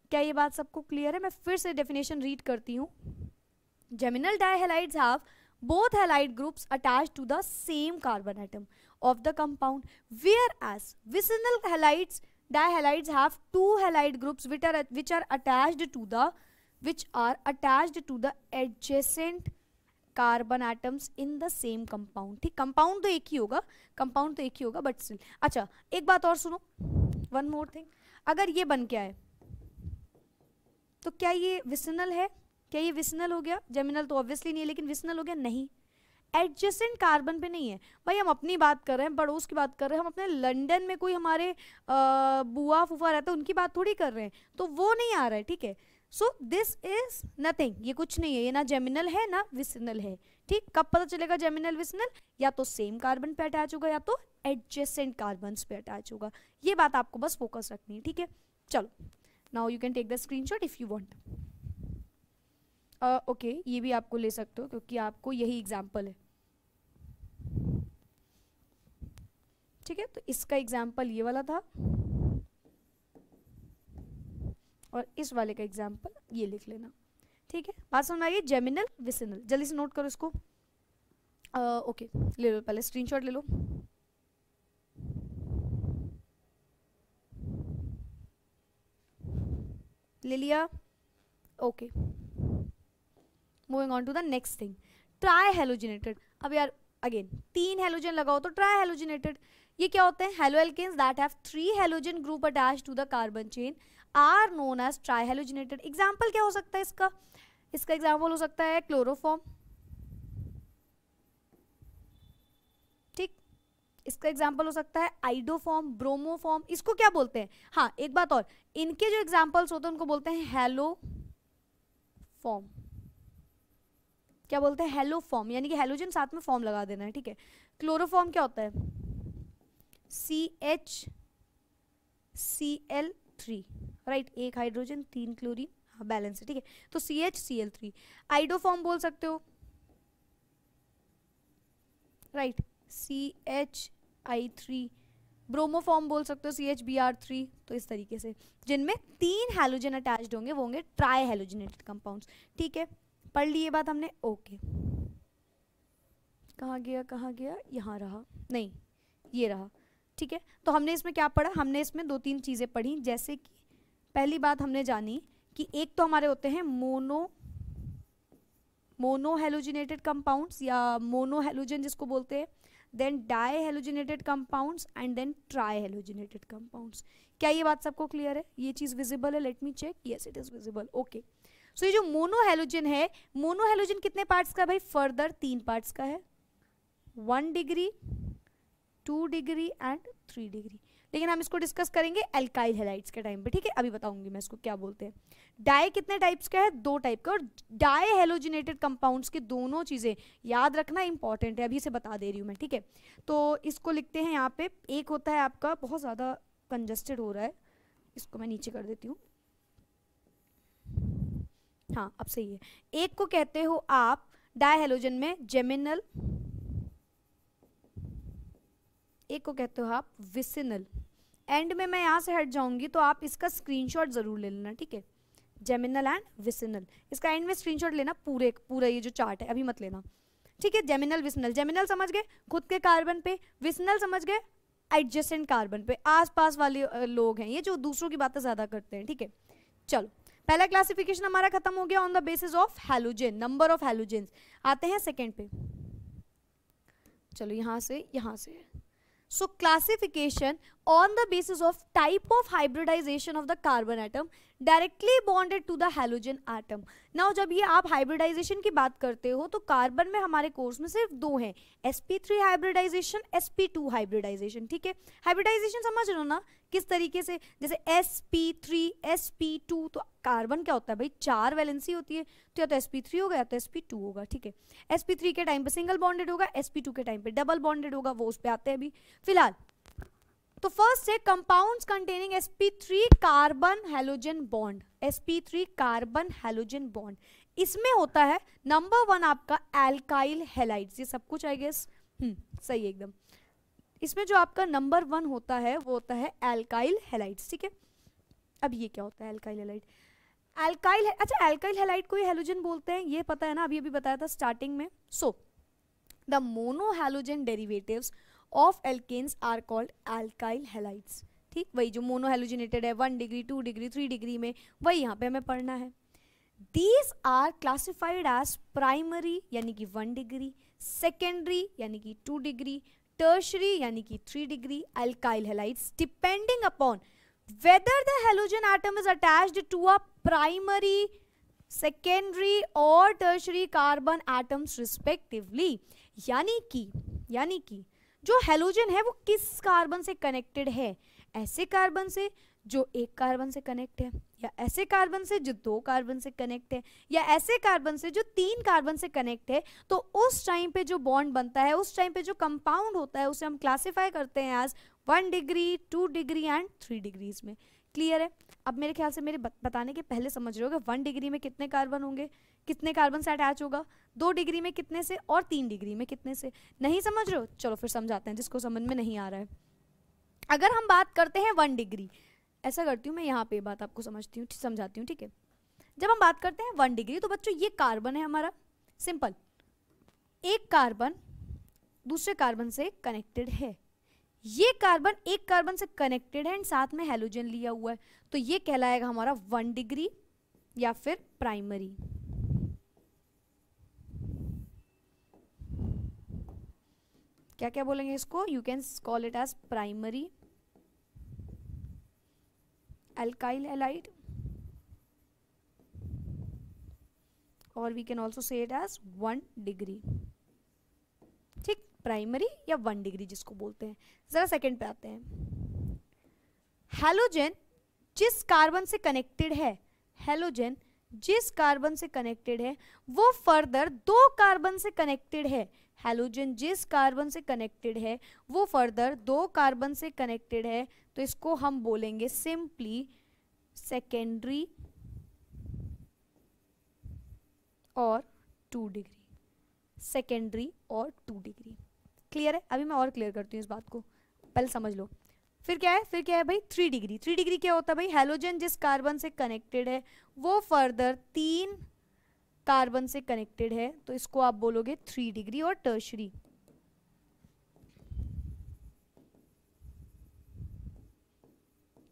क्या ये बात सबको क्लियर है मैं फिर से डेफिनेशन रीड करती हूँ geminal dihalides have both halide groups attach to the same carbon atom of the compound whereas vicinal halides dihalides have two halide groups which are which are attached to the which are attached to the adjacent carbon atoms in the same compound ठीक compound तो एक ही होगा compound तो एक ही होगा but still अच्छा एक बात और सुनो वन मोर थिंग अगर ये बन के आए तो क्या ये विसनल है क्या ये विसनल हो गया जेमिनल तो ऑब्वियसली नहीं है लेकिन विसनल हो गया नहीं एडजस्टेंट कार्बन पे नहीं है भाई हम अपनी बात कर रहे हैं पड़ोस की बात कर रहे हैं हम अपने लंदन में कोई हमारे आ, बुआ फूफा रहता है उनकी बात थोड़ी कर रहे हैं तो वो नहीं आ रहा है ठीक है सो दिस इज नथिंग ये कुछ नहीं है ये ना जेमिनल है ना विसनल है ठीक कब पता चलेगा जेमिनल विसनल या तो सेम कार्बन पे अटैच होगा या तो एडजस्टेंट कार्बन पे अटैच होगा ये बात आपको बस फोकस रखनी है ठीक है चलो now you can take the screen if you want okay uh, okay, ये भी आपको ले सकते हो क्योंकि आपको यही एग्जाम्पल है ठीक है तो इसका एग्जाम्पल ये वाला था और इस वाले का एग्जाम्पल ये लिख लेना ठीक है बात समझ आइए जेमिनल विसिनल जल्दी से नोट करो इसको ओके uh, okay, ले लो पहले स्क्रीनशॉट ले लो ले लिया okay okay. Moving on to the next thing tri halogenated अब यार अगेन तीन हेलोजन लगाओ तो ट्राई हेलोजिनेटेड ये क्या होते हैं halo alkenes that have three halogen group attach to the carbon chain are known as tri halogenated example क्या हो सकता है इसका इसका एग्जाम्पल हो सकता है क्लोरोफॉर्म ठीक इसका एग्जाम्पल हो सकता है आइडोफॉर्म ब्रोमोफॉर्म इसको क्या बोलते हैं हाँ एक बात और इनके जो एग्जाम्पल्स होते हैं उनको बोलते हैं हेलो फॉर्म क्या बोलते हैं हेलो फॉर्म यानी कि हेलोजन साथ में फॉर्म लगा देना है ठीक है क्लोरोफॉर्म क्या होता है C H C L three right एक हाइड्रोजन तीन क्लोरीन बैलेंस हाँ, है ठीक है तो C H C L three iodoform बोल सकते हो right C H I three bromoform बोल सकते हो C H B R three तो इस तरीके से जिनमें तीन हेलोजन अटैच्ड होंगे वो होंगे ट्राई हेलोजनेटेड कंपाउंड्स ठीक है पढ़ ली ये बात हमने ओके कहाँ गया कहाँ गया यहाँ रहा नहीं ये रहा ठीक है तो हमने इसमें क्या पढ़ा हमने इसमें दो तीन चीज़ें पढ़ी जैसे कि पहली बात हमने जानी कि एक तो हमारे होते हैं मोनो मोनो हेलोजिनेटेड कंपाउंड्स या मोनो हेलोजन जिसको बोलते हैं then di halogenated compounds and then tri halogenated compounds क्या ये बात सबको क्लियर है ये चीज़ विजिबल है let me check yes it is visible okay so so, ये जो मोनोहेलोजन है मोनोहेलोजन कितने पार्ट्स का भाई फर्दर तीन पार्ट्स का है one degree two degree and three degree लेकिन हम इसको डिस्कस करेंगे एल्काइल हेलाइट्स के टाइम पे ठीक है अभी बताऊंगी मैं इसको क्या बोलते हैं डाई कितने टाइप्स का है दो टाइप का और डाई हेलोजिनेटेड कंपाउंड्स की दोनों चीज़ें याद रखना इंपॉर्टेंट है अभी से बता दे रही हूँ मैं ठीक है तो इसको लिखते हैं यहाँ पे एक होता है आपका बहुत ज़्यादा कंजस्टेड हो रहा है इसको मैं नीचे कर देती हूँ हाँ अब सही है एक को कहते हो आप डायहेलोजन में जेमिनल एक को कहते हो आप विसिनल एंड में मैं यहाँ से हट जाऊंगी तो आप इसका स्क्रीनशॉट जरूर ले लेना ठीक है जेमिनल एंड विसिनल इसका एंड में स्क्रीनशॉट लेना पूरे पूरा ये जो चार्ट है अभी मत लेना ठीक है जेमिनल विस्नल जेमिनल समझ गए खुद के कार्बन पे विस्नल समझ गए एडजेसेंट कार्बन पे आसपास वाले लोग हैं ये जो दूसरों की बातें ज़्यादा करते हैं ठीक है चलो पहला क्लासिफिकेशन हमारा खत्म हो गया on the basis of halogen number of halogens आते हैं सेकेंड पे चलो यहां से यहां से so classification on the basis of type of hybridization of the carbon atom directly bonded to the halogen atom. Now jab ye aap hybridization ki baat karte ho to carbon mein hamare course mein sirf do hain sp3 hybridization, sp2 hybridization theek hai hybridization samajh lo na kis tarike se jaise sp3, sp2 to carbon kya hota hai bhai char valency hoti hai to ya to sp3 होगा या to sp2 hoga theek hai sp3 ke time pe single bonded hoga sp2 ke time pe double bonded hoga wo us pe aate hain abhi filhal तो first है compound containing sp3 carbon halogen bond sp3 carbon halogen bond इसमें होता है number one आपका alkyl halide ये सब कुछ I guess हम्म, सही एकदम इसमें जो आपका नंबर वन होता है वो होता है एल्काइल हेलाइट ठीक है अब ये क्या होता है एल्काइल हेलाइट एल्काइल अच्छा एल्काइल हेलाइट को ही हेलोजन बोलते हैं ये पता है ना अभी अभी बताया था स्टार्टिंग में so the mono halogen derivatives of alkenes are called alkyl halides ठीक वही जो मोनो हेलोजिनेटेड है one degree two degree three degree में वही यहाँ पे हमें पढ़ना है these are classified as primary यानी कि वन डिग्री सेकेंडरी यानी कि टू डिग्री टर्शरी यानी कि three degree alkyl halides depending upon whether the halogen atom is attached to a primary secondary और टर्शरी कार्बन आइटम्स रिस्पेक्टिवली यानी कि यानी कि जो हेलोजन है वो किस कार्बन से कनेक्टेड है ऐसे कार्बन से जो एक कार्बन से कनेक्ट है या ऐसे कार्बन से जो दो कार्बन से कनेक्ट है या ऐसे कार्बन से जो तीन कार्बन से कनेक्ट है तो उस टाइम पे जो बॉन्ड बनता है उस टाइम पे जो कंपाउंड होता है उसे हम क्लासिफाई करते हैं आज one degree two degree and three degrees में क्लियर है अब मेरे ख्याल से मेरे बताने के पहले समझ रहे हो वन डिग्री में कितने कार्बन होंगे कितने कार्बन से अटैच होगा दो डिग्री में कितने से और तीन डिग्री में कितने से नहीं समझ रहे हो चलो फिर समझाते हैं जिसको समझ में नहीं आ रहा है अगर हम बात करते हैं वन डिग्री ऐसा करती हूँ मैं यहाँ पे बात आपको समझती हूँ समझाती हूँ ठीक है जब हम बात करते हैं वन डिग्री तो बच्चों ये कार्बन है हमारा सिंपल एक कार्बन दूसरे कार्बन से कनेक्टेड है ये कार्बन एक कार्बन से कनेक्टेड है एंड साथ में हेलोजन लिया हुआ है तो ये कहलाएगा हमारा वन डिग्री या फिर प्राइमरी क्या क्या बोलेंगे इसको you can call it as primary alkyl halide और we can also say it as one degree primary या वन डिग्री जिसको बोलते हैं ज़रा सेकेंड पे आते हैं हेलोजन जिस कार्बन से कनेक्टेड है हेलोजन जिस कार्बन से कनेक्टेड है वो फर्दर दो कार्बन से कनेक्टेड है हेलोजन जिस कार्बन से कनेक्टेड है वो फर्दर दो कार्बन से कनेक्टेड है तो इसको हम बोलेंगे सिंपली सेकेंडरी और टू डिग्री सेकेंडरी और टू डिग्री क्लियर है अभी मैं और क्लियर करती हूँ इस बात को पहले समझ लो फिर क्या है फिर क्या है भाई थ्री डिग्री थ्री डिग्री क्या होता है भाई हेलोजन जिस कार्बन से कनेक्टेड है वो फर्दर तीन कार्बन से कनेक्टेड है तो इसको आप बोलोगे थ्री डिग्री और टर्शरी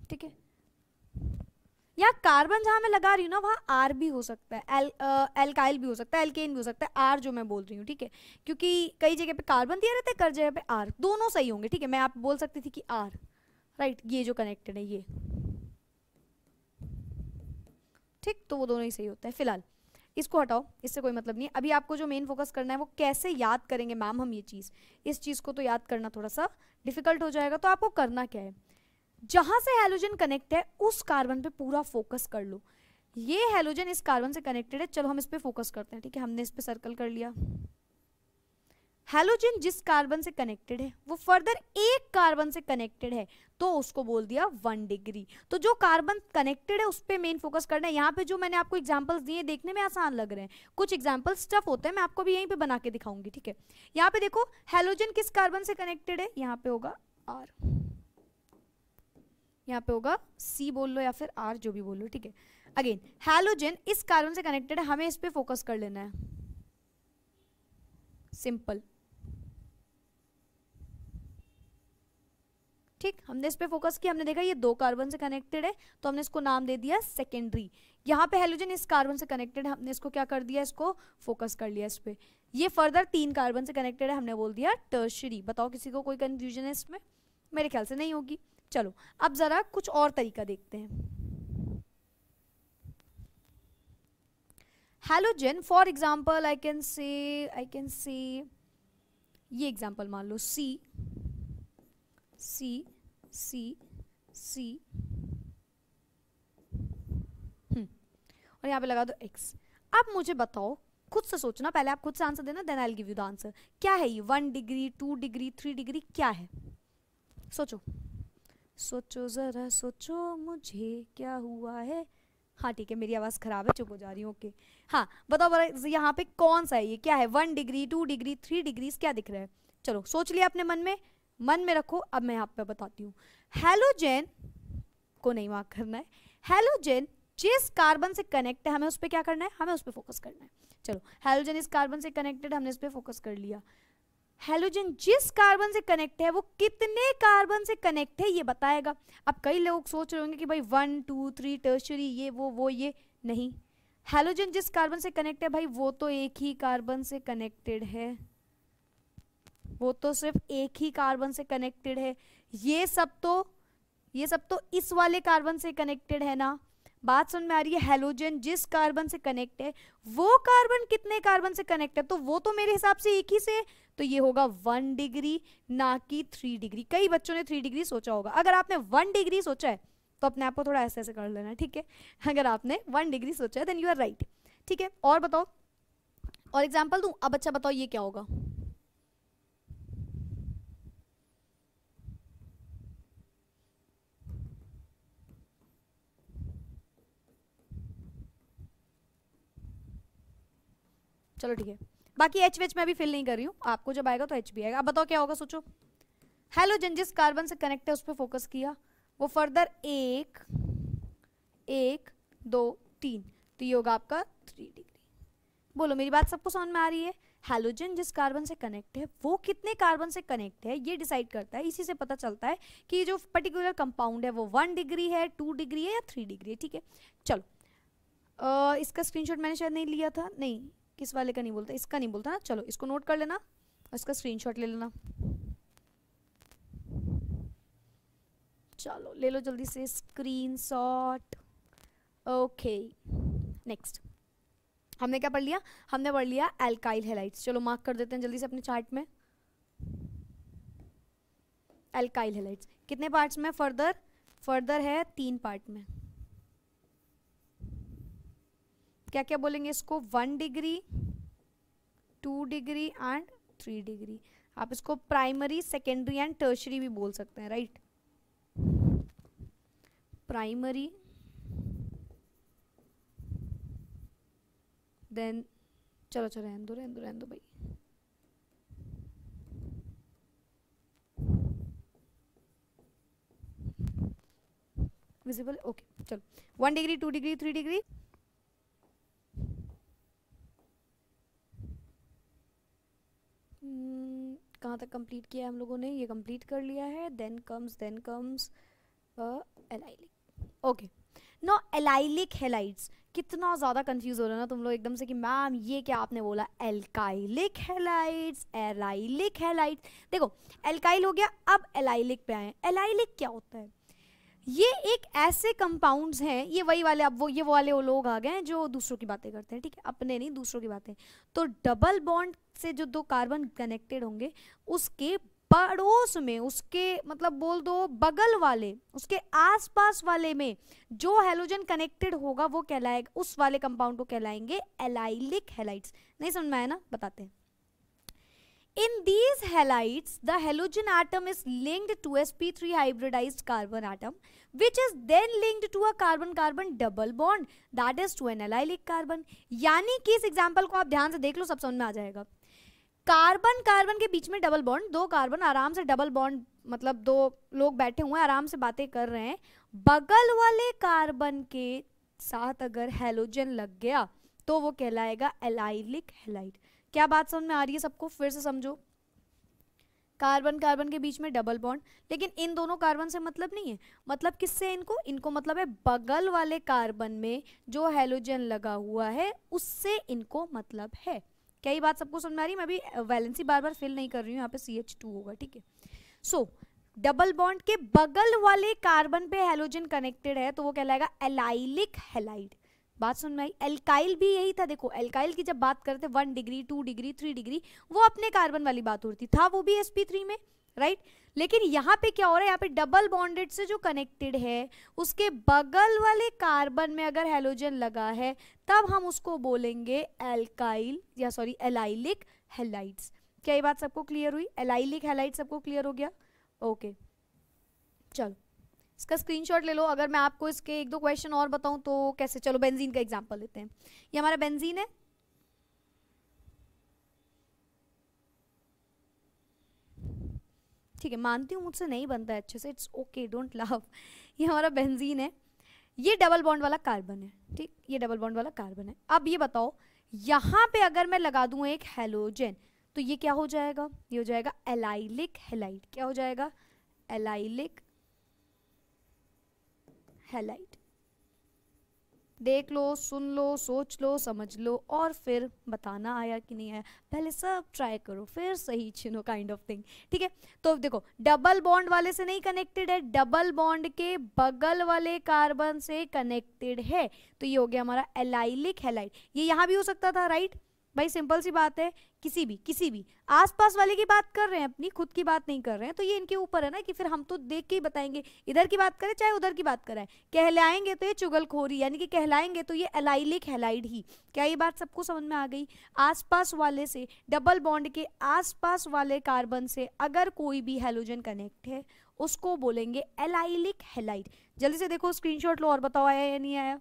ठीक है या कार्बन जहां मैं लगा रही हूँ ना वहां आर भी हो सकता है एल एलकाइल भी हो सकता है एलकेन भी हो सकता है आर जो मैं बोल रही हूँ ठीक है क्योंकि कई जगह पे कार्बन दिया रहता है कई जगह पे आर दोनों सही होंगे ठीक है मैं आप बोल सकती थी कि आर राइट ये जो कनेक्टेड है ये ठीक तो वो दोनों ही सही होता है फिलहाल इसको हटाओ इससे कोई मतलब नहीं अभी आपको जो मेन फोकस करना है वो कैसे याद करेंगे मैम हम ये चीज़ इस चीज़ को तो याद करना थोड़ा सा डिफिकल्ट हो जाएगा तो आपको करना क्या है जहां से हेलोजन कनेक्ट है उस कार्बन पे पूरा फोकस कर लो ये हेलोजन इस कार्बन से कनेक्टेड है चलो हम इस पे फोकस करते हैं ठीक है हमने इस पे सर्कल कर लिया हेलोजन जिस कार्बन से कनेक्टेड है वो फर्दर एक कार्बन से कनेक्टेड है तो उसको बोल दिया वन डिग्री तो जो कार्बन कनेक्टेड है उस पर मेन फोकस करना है यहाँ पे जो मैंने आपको एग्जाम्पल्स दिए देखने में आसान लग रहे हैं कुछ एग्जाम्पल्स टफ होते हैं मैं आपको भी यहीं पे बना के दिखाऊंगी ठीक है यहाँ पे देखो हेलोजन किस कार्बन से कनेक्टेड है यहाँ पे होगा आर यहाँ पे होगा सी बोल लो या फिर आर जो भी बोल लो ठीक है अगेन हेलोजन इस कार्बन से कनेक्टेड है हमें इस पर फोकस कर लेना है सिंपल ठीक हमने इस पर फोकस किया हमने देखा ये दो कार्बन से कनेक्टेड है तो हमने इसको नाम दे दिया सेकेंडरी यहाँ पे हेलोजन इस कार्बन से कनेक्टेड है हमने इसको क्या कर दिया इसको फोकस कर लिया इस पर ये फर्दर तीन कार्बन से कनेक्टेड है हमने बोल दिया टर्शरी बताओ किसी को कोई कंफ्यूजन है इसमें मेरे ख्याल से नहीं होगी चलो अब ज़रा कुछ और तरीका देखते हैं halogen for example I can say I can से ये एग्जाम्पल मान लो सी सी सी सी और यहाँ पे लगा दो एक्स अब मुझे बताओ खुद से सोचना पहले आप खुद से आंसर देना then I give you the answer क्या है ये one degree two degree three degree क्या है सोचो सोचो ज़रा सोचो मुझे क्या हुआ है हाँ ठीक है मेरी आवाज़ ख़राब है चुप हो जा रही हूँ ओके हाँ बताओ बरा यहाँ पे कौन सा है ये क्या है one degree two degree three degrees क्या दिख रहा है चलो सोच लिया अपने मन में मन में रखो अब मैं यहाँ पे बताती हूँ हेलोजेन को नहीं मार्क करना है हेलोजेन जिस कार्बन से कनेक्ट है हमें उस पर क्या करना है हमें उस पर फोकस करना है चलो हेलोजन इस कार्बन से कनेक्टेड हमने इस पर फोकस कर लिया हेलोजन जिस कार्बन से कनेक्ट है वो कितने कार्बन से कनेक्ट है ये बताएगा अब कई लोग सोच रहे होंगे कि भाई वन टू थ्री टर्शरी ये वो वो ये नहीं हेलोजन जिस कार्बन से कनेक्ट है भाई वो तो एक ही कार्बन से कनेक्टेड है वो तो सिर्फ एक ही कार्बन से कनेक्टेड है ये सब तो ये सब तो इस वाले कार्बन से कनेक्टेड है ना बात सुन में आ रही है हेलोजन जिस कार्बन से कनेक्ट है वो कार्बन कितने कार्बन से कनेक्ट है तो वो तो मेरे हिसाब से एक ही से तो ये होगा वन डिग्री ना कि थ्री डिग्री कई बच्चों ने थ्री डिग्री सोचा होगा अगर आपने वन डिग्री सोचा है तो अपने आप को थोड़ा ऐसे ऐसे कर लेना ठीक है अगर आपने वन डिग्री सोचा है देन यू आर राइट ठीक है और बताओ और एग्जाम्पल दू अब अच्छा बताओ ये क्या होगा चलो ठीक है बाकी एच वेच मैं भी फिल नहीं कर रही हूँ आपको जब आएगा तो एच भी आएगा अब बताओ क्या होगा सोचो हेलोजन जिस कार्बन से कनेक्ट है उस पर फोकस किया वो फर्दर एक एक दो तीन तो ये होगा आपका थ्री डिग्री बोलो मेरी बात सबको समझ में आ रही है हेलोजन जिस कार्बन से कनेक्ट है वो कितने कार्बन से कनेक्ट है ये डिसाइड करता है इसी से पता चलता है कि जो पर्टिकुलर कंपाउंड है वो वन डिग्री है टू डिग्री है या थ्री डिग्री है ठीक है चलो आ, इसका स्क्रीनशॉट मैंने शायद नहीं लिया था नहीं किस वाले का नहीं बोलता इसका नहीं बोलता ना चलो इसको नोट कर लेना और इसका स्क्रीनशॉट ले लेना चलो ले लो जल्दी से स्क्रीनशॉट ओके नेक्स्ट हमने क्या पढ़ लिया हमने पढ़ लिया एल्काइल हेलाइट्स चलो मार्क कर देते हैं जल्दी से अपने चार्ट में एल्काइल हेलाइट्स कितने पार्ट्स में फर्दर फर्दर है तीन पार्ट में क्या क्या बोलेंगे इसको one degree two degree and three degree आप इसको प्राइमरी सेकेंडरी एंड टर्शरी भी बोल सकते हैं राइट प्राइमरी देन चलो चलो रहन दो रहन दो रहन दो भाई विजिबल ओके चलो one degree two degree three degree कहाँ तक कंप्लीट किया है हम लोगों ने ये कंप्लीट कर लिया है then comes then comes allylic okay no allylic halides कितना ज़्यादा कंफ्यूज हो रहा है ना तुम लोग एकदम से कि मैम ये क्या आपने बोला एल्काइलिक हेलाइड्स एलाइलिक हेलाइट देखो एल्काइल हो गया अब एलाइलिक पे आए एलाइलिक क्या होता है ये एक ऐसे कंपाउंड्स हैं ये वही वाले अब वो ये वाले वो लोग आ गए हैं जो दूसरों की बातें करते हैं ठीक है अपने नहीं दूसरों की बातें तो डबल बॉन्ड से जो दो कार्बन कनेक्टेड होंगे उसके पड़ोस में उसके मतलब बोल दो बगल वाले उसके आसपास वाले में जो हेलोजन कनेक्टेड होगा वो कहलाएगा उस वाले कंपाउंड को कहलाएंगे एलाइलिक हेलाइट्स नहीं समझ में आया ना बताते हैं in these halides the halogen atom is atom to S P three hybridise carbon atom which is then linked to a carbon carbon double bond that is to an allylic carbon यानी कि इस example को आप ध्यान से देख लो सब समझ में आ जाएगा कार्बन कार्बन के बीच में डबल बॉन्ड दो कार्बन आराम से डबल बॉन्ड मतलब दो लोग बैठे हुए हैं आराम से बातें कर रहे हैं बगल वाले कार्बन के साथ अगर हेलोजन लग गया तो वो कहलाएगा एलाइलिक हेलाइट क्या बात समझ में आ रही है सबको फिर से समझो कार्बन कार्बन के बीच में डबल बॉन्ड लेकिन इन दोनों कार्बन से मतलब नहीं है मतलब किससे इनको इनको मतलब है बगल वाले कार्बन में जो हेलोजन लगा हुआ है उससे इनको मतलब है क्या ये बात सबको समझ में आ रही है मैं भी वैलेंसी बार बार फिल नहीं कर रही हूँ यहाँ पे सी एच टू होगा ठीक है सो डबल बॉन्ड के बगल वाले कार्बन पे हेलोजन कनेक्टेड है तो वो कहलाएगा एलाइलिक हेलाइड बात सुन में एल्काइल भी यही था देखो एल्काइल की जब बात करते one degree two degree three degree वो अपने कार्बन वाली बात होती था वो भी एस में राइट right? लेकिन यहाँ पे क्या हो रहा है यहाँ पे डबल बॉन्डेड से जो कनेक्टेड है उसके बगल वाले कार्बन में अगर हेलोजन लगा है तब हम उसको बोलेंगे एल्काइल या सॉरी एलाइलिक हेलाइट्स क्या ये बात सबको क्लियर हुई एलाइलिक हेलाइट सबको क्लियर हो गया ओके चलो इसका स्क्रीनशॉट ले लो अगर मैं आपको इसके एक दो क्वेश्चन और बताऊं तो कैसे चलो बेंजीन का एग्जांपल लेते हैं ये हमारा बेंजीन है ठीक है मानती हूँ मुझसे नहीं बनता है अच्छे से इट्स ओके डोंट लव ये हमारा बेंजीन है ये डबल बॉन्ड वाला कार्बन है ठीक ये डबल बॉन्ड वाला कार्बन है अब ये बताओ यहाँ पे अगर मैं लगा दूँ एक हेलोजन तो ये क्या हो जाएगा ये हो जाएगा एलाइलिक हेलाइट क्या हो जाएगा एलाइलिक हेलाइट देख लो सुन लो सोच लो समझ लो और फिर बताना आया कि नहीं आया पहले सब ट्राई करो फिर सही चुनो काइंड ऑफ थिंग ठीक है तो देखो डबल बॉन्ड वाले से नहीं कनेक्टेड है डबल बॉन्ड के बगल वाले कार्बन से कनेक्टेड है तो ये हो गया हमारा एलाइलिक हेलाइट ये यहाँ भी हो सकता था राइट right? भाई सिंपल सी बात है किसी भी किसी भी आसपास वाले की बात कर रहे हैं अपनी खुद की बात नहीं कर रहे हैं तो ये इनके ऊपर है ना कि फिर हम तो देख के ही बताएंगे इधर की बात करें चाहे उधर की बात करें कहलाएंगे तो ये चुगलखोरी यानी कि कहलाएंगे तो ये अलाइले कहलाइड ही क्या ये बात सबको समझ में आ गई आसपास वाले से डबल बॉन्ड के आसपास वाले कार्बन से अगर कोई भी हेलोजन कनेक्ट है उसको बोलेंगे एलाइलिक हेलाइड जल्दी से देखो स्क्रीनशॉट लो और बताओ आया या नहीं आया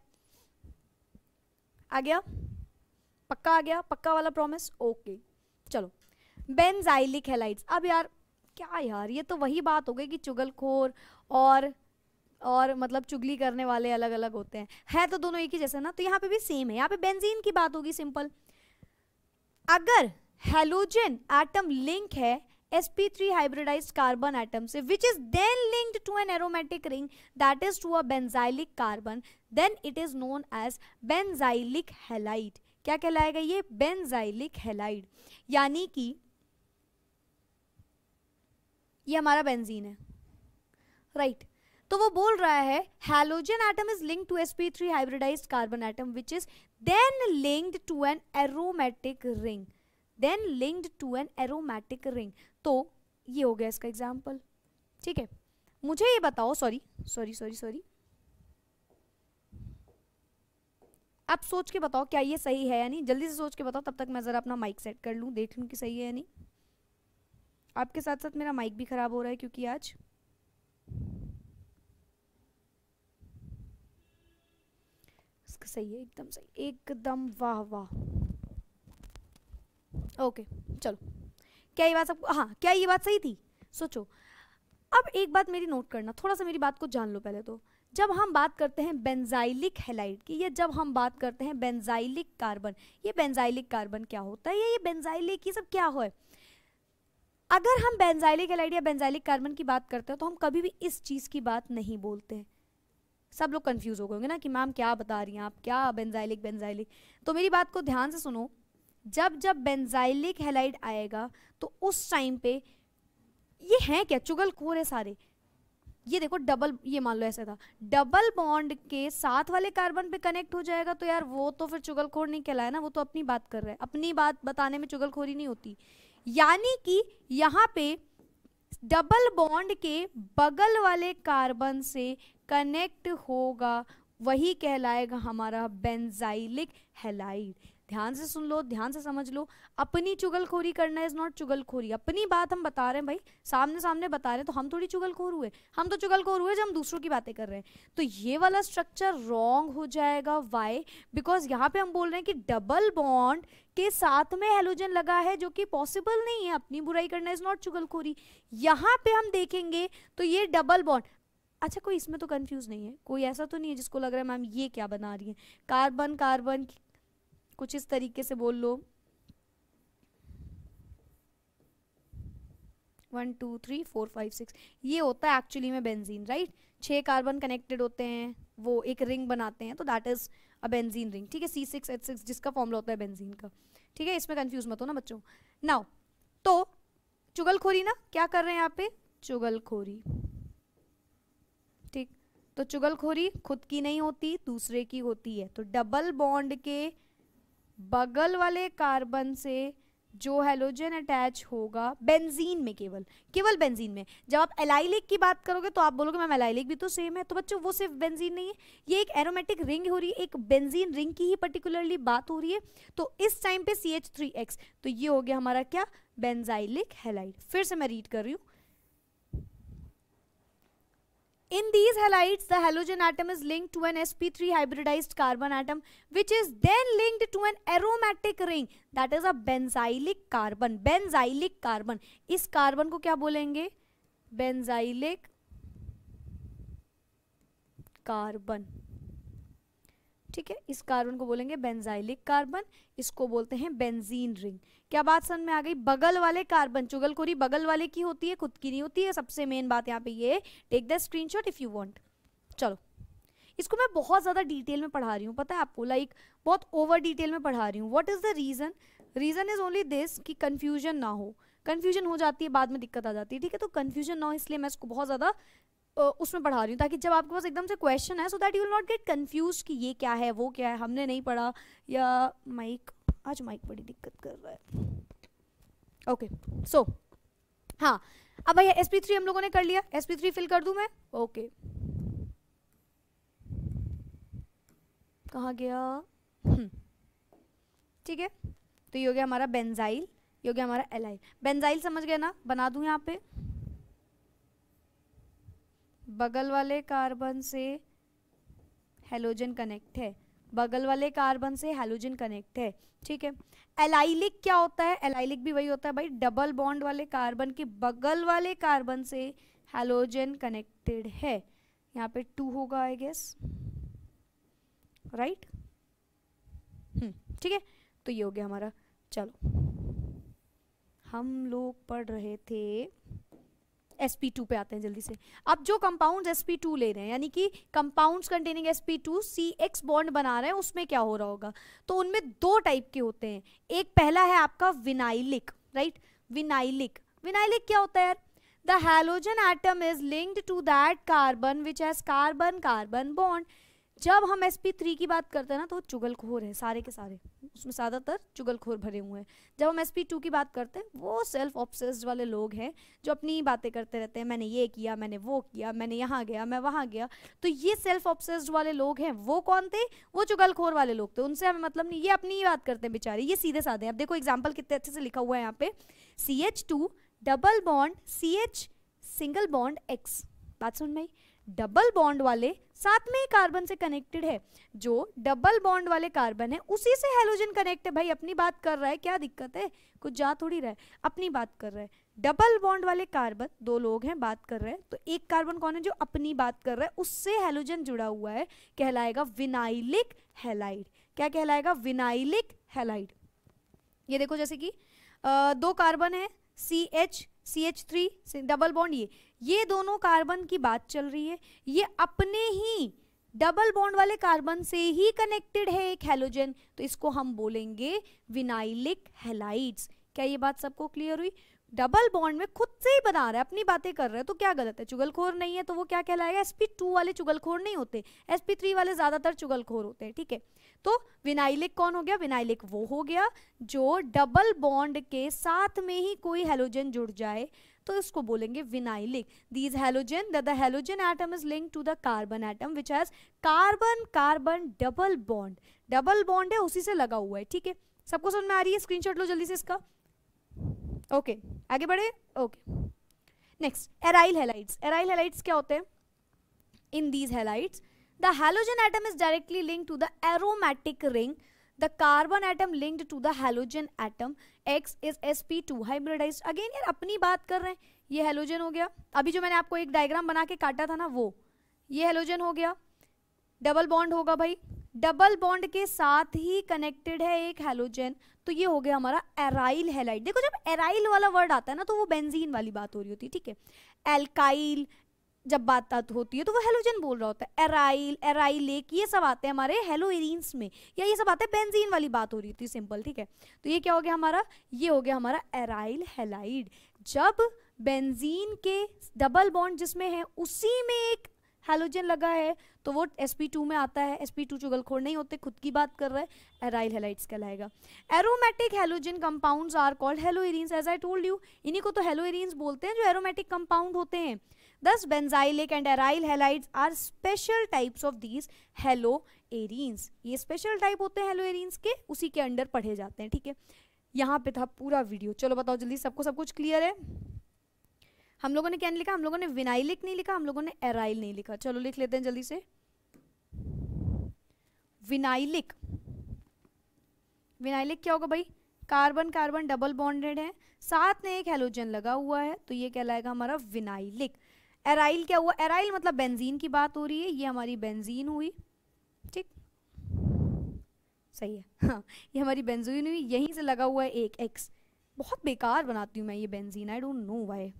आ गया पक्का आ गया पक्का वाला प्रॉमिस ओके चलो बेनजाइलिक हेलाइट्स अब यार क्या यार ये तो वही बात हो गई कि चुगलखोर और और मतलब चुगली करने वाले अलग अलग होते हैं है तो दोनों एक ही जैसे ना तो यहाँ पे भी सेम है यहाँ पे बेंजीन की बात होगी सिंपल अगर हेलोजन एटम लिंक है sp3 hybridized carbon atom से which is then linked to an aromatic ring that is to a benzylic carbon then it is known as benzylic halide क्या कहलाएगा ये बेंजाइलिक हेलाइड यानी कि ये हमारा बेंजीन है राइट right. तो वो बोल रहा है halogen atom is link to S P three hybridise carbon atom which is then linked to an aromatic ring then linked to an aromatic ring तो ये हो गया इसका एग्जाम्पल ठीक है मुझे ये बताओ सॉरी सॉरी सॉरी सॉरी आप सोच के बताओ क्या ये सही है या नहीं जल्दी से सोच के बताओ तब तक मैं ज़रा अपना माइक सेट कर लूँ देख लूँ कि सही है या नहीं आपके साथ साथ मेरा माइक भी ख़राब हो रहा है क्योंकि आज इसका सही है एकदम सही एकदम वाह वाह ओके चलो क्या ये बात सब हाँ क्या ये बात सही थी सोचो अब एक बात मेरी नोट करना थोड़ा सा मेरी बात को जान लो पहले तो जब हम बात करते हैं बेंजाइलिक हेलाइड की या जब हम बात करते हैं बेंजाइलिक कार्बन ये बेंजाइलिक कार्बन क्या होता है या ये बेंजाइलिक ये सब क्या हो अगर हम बेंजाइलिक हेलाइड या बेंजाइलिक कार्बन की बात करते हैं तो हम कभी भी इस चीज़ की बात नहीं बोलते हैं सब लोग कन्फ्यूज़ हो गए होंगे ना कि मैम क्या बता रही हैं आप क्या बेंजाइलिक बेंजाइलिक तो मेरी बात को ध्यान से सुनो जब जब बेंजाइलिक हेलाइड आएगा तो उस टाइम पे ये हैं क्या चुगल कोर है सारे ये देखो डबल ये मान लो ऐसा था डबल बॉन्ड के साथ वाले कार्बन पे कनेक्ट हो जाएगा तो यार वो तो फिर चुगलखोर नहीं कहलाया ना वो तो अपनी बात कर रहा है अपनी बात बताने में चुगलखोरी नहीं होती यानी कि यहाँ पे डबल बॉन्ड के बगल वाले कार्बन से कनेक्ट होगा वही कहलाएगा हमारा बेंजाइलिक हेलाइड ध्यान से सुन लो ध्यान से समझ लो अपनी चुगलखोरी करना इज नॉट चुगलखोरी अपनी बात हम बता रहे हैं भाई सामने सामने बता रहे हैं तो हम थोड़ी चुगलखोर हुए हम तो चुगलखोर हुए जब हम दूसरों की बातें कर रहे हैं तो ये वाला स्ट्रक्चर रॉन्ग हो जाएगा वाई बिकॉज यहाँ पे हम बोल रहे हैं कि डबल बॉन्ड के साथ में हेलोजन लगा है जो कि पॉसिबल नहीं है अपनी बुराई करना इज नॉट चुगलखोरी यहाँ पे हम देखेंगे तो ये डबल बॉन्ड अच्छा कोई इसमें तो कंफ्यूज नहीं है कोई ऐसा तो नहीं है जिसको लग रहा है मैम ये क्या बना रही है कार्बन कार्बन कुछ इस तरीके से बोल लो one two three four five six ये होता है एक्चुअली में बेंजीन राइट छह कार्बन कनेक्टेड होते हैं वो एक रिंग बनाते हैं तो that is a benzene ring ठीक है सी सिक्स एच सिक्स जिसका फॉर्मला होता है बेंजीन का ठीक है इसमें कंफ्यूज मत हो ना बच्चों नाउ तो चुगलखोरी ना क्या कर रहे हैं यहाँ पे चुगलखोरी ठीक तो चुगलखोरी खुद की नहीं होती दूसरे की होती है तो डबल बॉन्ड के बगल वाले कार्बन से जो हेलोजन अटैच होगा बेंजीन में केवल केवल बेंजीन में जब आप एलाइलिक की बात करोगे तो आप बोलोगे मैम एलाइलिक भी तो सेम है तो बच्चों वो सिर्फ बेंजीन नहीं है ये एक एरोमेटिक रिंग हो रही है एक बेंजीन रिंग की ही पर्टिकुलरली बात हो रही है तो इस टाइम पे सी एच थ्री एक्स तो ये हो गया हमारा क्या बेंजाइलिक हेलाइड फिर से मैं रीड कर रही हूँ In these halides, the halogen atom is linked to an sp3 hybridized carbon atom which is then linked to an aromatic ring that is a benzylic carbon. Benzylic carbon. इस carbon को क्या बोलेंगे Benzylic carbon. ठीक है इस carbon को बोलेंगे benzylic carbon इसको बोलते हैं बेंजीन रिंग क्या बात समझ में आ गई बगल वाले कार्बन चुगलखोरी बगल वाले की होती है खुद की नहीं होती है सबसे मेन बात यहाँ पे ये take the shot if you want चलो इसको मैं बहुत ज़्यादा डिटेल में पढ़ा रही हूँ पता है आपको लाइक बहुत ओवर डिटेल में पढ़ा रही हूँ what is the reason reason is only this कि कन्फ्यूजन ना हो कन्फ्यूजन हो जाती है बाद में दिक्कत आ जाती है ठीक है तो कन्फ्यूजन ना हो इसलिए मैं इसको बहुत ज़्यादा उसमें पढ़ा रही हूँ ताकि जब आपके पास एकदम से क्वेश्चन है so that you will not get confuse कि ये क्या है वो क्या है हमने नहीं पढ़ा या माइक आज माइक बड़ी दिक्कत कर रहा है ओके सो हाँ अब भैया एस थ्री हम लोगों ने कर लिया एस थ्री फिल कर दू मैं ओके okay. कहा गया हम्म, ठीक है तो ये हो गया हमारा बेंजाइल ये हो गया हमारा एलाइल बेंजाइल समझ गए ना बना दू यहाँ पे बगल वाले कार्बन से हेलोजन कनेक्ट है बगल वाले कार्बन से हेलोजन कनेक्ट है ठीक है एलाइलिक क्या होता है एलाइलिक भी वही होता है भाई डबल बॉन्ड वाले कार्बन के बगल वाले कार्बन से हेलोजन कनेक्टेड है यहाँ पे टू होगा आई गेस राइट ठीक है तो ये हो गया हमारा चलो हम लोग पढ़ रहे थे sp2 पे आते हैं जल्दी से अब जो कंपाउंड sp2 ले रहे हैं यानी कि compounds containing sp2 cx bond बना रहे हैं उसमें क्या हो रहा होगा तो उनमें दो टाइप के होते हैं एक पहला है आपका विनाइलिक राइट विनाइलिक विनाइलिक क्या होता है यार the halogen atom is linked to that carbon which has carbon carbon bond जब हम एस पी थ्री की बात करते हैं ना तो चुगलखोर है सारे के सारे उसमें ज़्यादातर चुगलखोर भरे हुए हैं जब हम एस पी टू की बात करते हैं वो सेल्फ ऑब्सेस्ड वाले लोग हैं जो अपनी ही बातें करते रहते हैं मैंने ये किया मैंने वो किया मैंने यहाँ गया मैं वहाँ गया तो ये सेल्फ ऑब्सेस्ड वाले लोग हैं वो कौन थे वो चुगलखोर वाले लोग थे उनसे हमें मतलब नहीं ये अपनी ही बात करते हैं बेचारे ये सीधे साधे अब देखो एग्जाम्पल कितने अच्छे से लिखा हुआ है यहाँ पे C H two double bond C H single bond X बात सुन भाई डबल बॉन्ड वाले साथ में ही कार्बन से कनेक्टेड है जो डबल बॉन्ड वाले कार्बन है उसी से हेलोजन कनेक्ट है भाई अपनी बात कर रहा है क्या दिक्कत है कुछ जा थोड़ी रहा है अपनी बात कर रहा है डबल बॉन्ड वाले कार्बन दो लोग हैं बात कर रहे हैं तो एक कार्बन कौन है जो अपनी बात कर रहा है उससे हेलोजन जुड़ा हुआ है कहलाएगा विनाइलिक हेलाइड क्या कहलाएगा विनाइलिक हेलाइड ये देखो जैसे कि दो कार्बन है C H C H three double bond ये ये दोनों कार्बन की बात चल रही है ये अपने ही डबल बॉन्ड वाले कार्बन से ही कनेक्टेड है एक हेलोजन तो इसको हम बोलेंगे विनाइलिक हेलाइड्स क्या ये बात सबको क्लियर हुई डबल बॉन्ड में खुद से ही बना रहा है अपनी बातें कर रहा है तो क्या गलत है चुगलखोर नहीं है तो वो क्या कहलाएगा एसपी टू वाले चुगलखोर नहीं होते एसपी थ्री वाले ज़्यादातर चुगलखोर होते हैं ठीक है तो विनाइलिक कौन हो गया विनाइलिक वो हो गया जो डबल बॉन्ड के साथ में ही कोई हेलोजन जुड़ जाए तो इसको बोलेंगे vinylic these halogen the halogen atom is link to the carbon atom which has carbon carbon double bond double bond है उसी से लगा हुआ है ठीक है सबको समझ में आ रही है स्क्रीन लो जल्दी से इसका ओके okay, आगे बढ़े okay next aryl halides aryl halides क्या होते हैं in these halides the halogen atom is directly link to the aromatic ring the carbon atom linked to the halogen atom X is S P two hybridize again यार अपनी बात कर रहे हैं ये हेलोजन हो गया अभी जो मैंने आपको एक डायग्राम बना के काटा था ना वो ये हेलोजन हो गया डबल बॉन्ड होगा भाई डबल बॉन्ड के साथ ही कनेक्टेड है एक हेलोजन तो ये हो गया हमारा एराइल हेलाइट देखो जब एराइल वाला वर्ड आता है ना तो वो बेंजीन वाली बात हो रही होती है ठीक है एल्काइल जब बात होती है तो वो हेलोजन बोल रहा होता है एराइल एराइल लेक ये सब आते हैं हमारे हेलोइरीन्स में या ये सब आते हैं बेंजीन वाली बात हो रही थी सिंपल ठीक है तो ये क्या हो गया हमारा ये हो गया हमारा एराइल हेलाइड जब बेंजीन के डबल बॉन्ड जिसमें है उसी में एक हेलोजन लगा है तो वो sp2 में आता है sp2 चुगलखोर नहीं होते खुद की बात कर रहा है एराइल हेलाइट्स कहलाएगा aromatic halogen compounds are called haloarenes as I told you इन्हीं को तो हेलोइरीन्स बोलते हैं जो एरोमेटिक कंपाउंड होते हैं Thus, benzylic and aryl halides are special types of these haloarenes. ये special type होते हैं haloarenes के उसी के अंडर पढ़े जाते हैं ठीक है यहाँ पे था पूरा वीडियो चलो बताओ जल्दी सबको सब कुछ क्लियर है हम लोगों ने क्या नहीं लिखा हम लोगों ने विनाइलिक नहीं लिखा हम लोगों ने एराइल नहीं लिखा चलो लिख लेते हैं जल्दी से विनाइलिक विनाइलिक क्या होगा भाई कार्बन कार्बन डबल बॉन्डेड है साथ में एक हेलोजन लगा हुआ है तो ये कहलाएगा हमारा विनाइलिक एराइल क्या हुआ एराइल मतलब बेंजीन की बात हो रही है ये हमारी बेंजीन हुई ठीक सही है हाँ ये हमारी बेंजीन हुई यहीं से लगा हुआ है एक एक्स बहुत बेकार बनाती हूँ मैं ये benzene I don't know why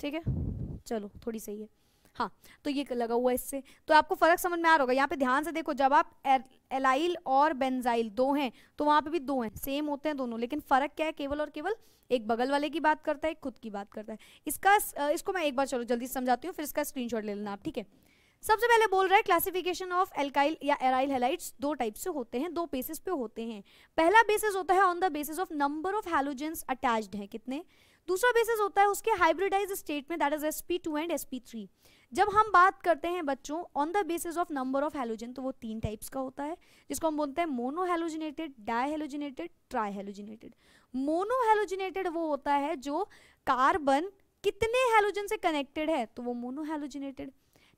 ठीक है चलो थोड़ी सही है हाँ तो ये लगा हुआ है इससे तो आपको फ़र्क समझ में आ रहा होगा यहाँ पे ध्यान से देखो जब आप एलाइल और बेंजाइल दो हैं तो वहाँ पे भी दो हैं सेम होते हैं दोनों लेकिन फ़र्क क्या है केवल और केवल एक बगल वाले की बात करता है एक खुद की बात करता है इसका इसको मैं एक बार चलो जल्दी समझाती हूँ फिर इसका स्क्रीन ले लेना आप ठीक है सबसे पहले बोल रहा है क्लासिफिकेशन ऑफ एल्काइल या एराइल हेलाइट दो टाइप से होते हैं दो बेसिस पे होते हैं पहला बेसिस होता है on the basis of number of halogens attached हैं कितने दूसरा बेसिस होता है उसके हाइब्रिडाइज स्टेट में that is S P two and S P three जब हम बात करते हैं बच्चों on the basis of number of halogen तो वो तीन टाइप्स का होता है जिसको हम बोलते हैं mono halogenated di halogenated tri halogenated mono halogenated वो होता है जो कार्बन कितने हेलोजन से कनेक्टेड है तो वो मोनो हेलोजिनेटेड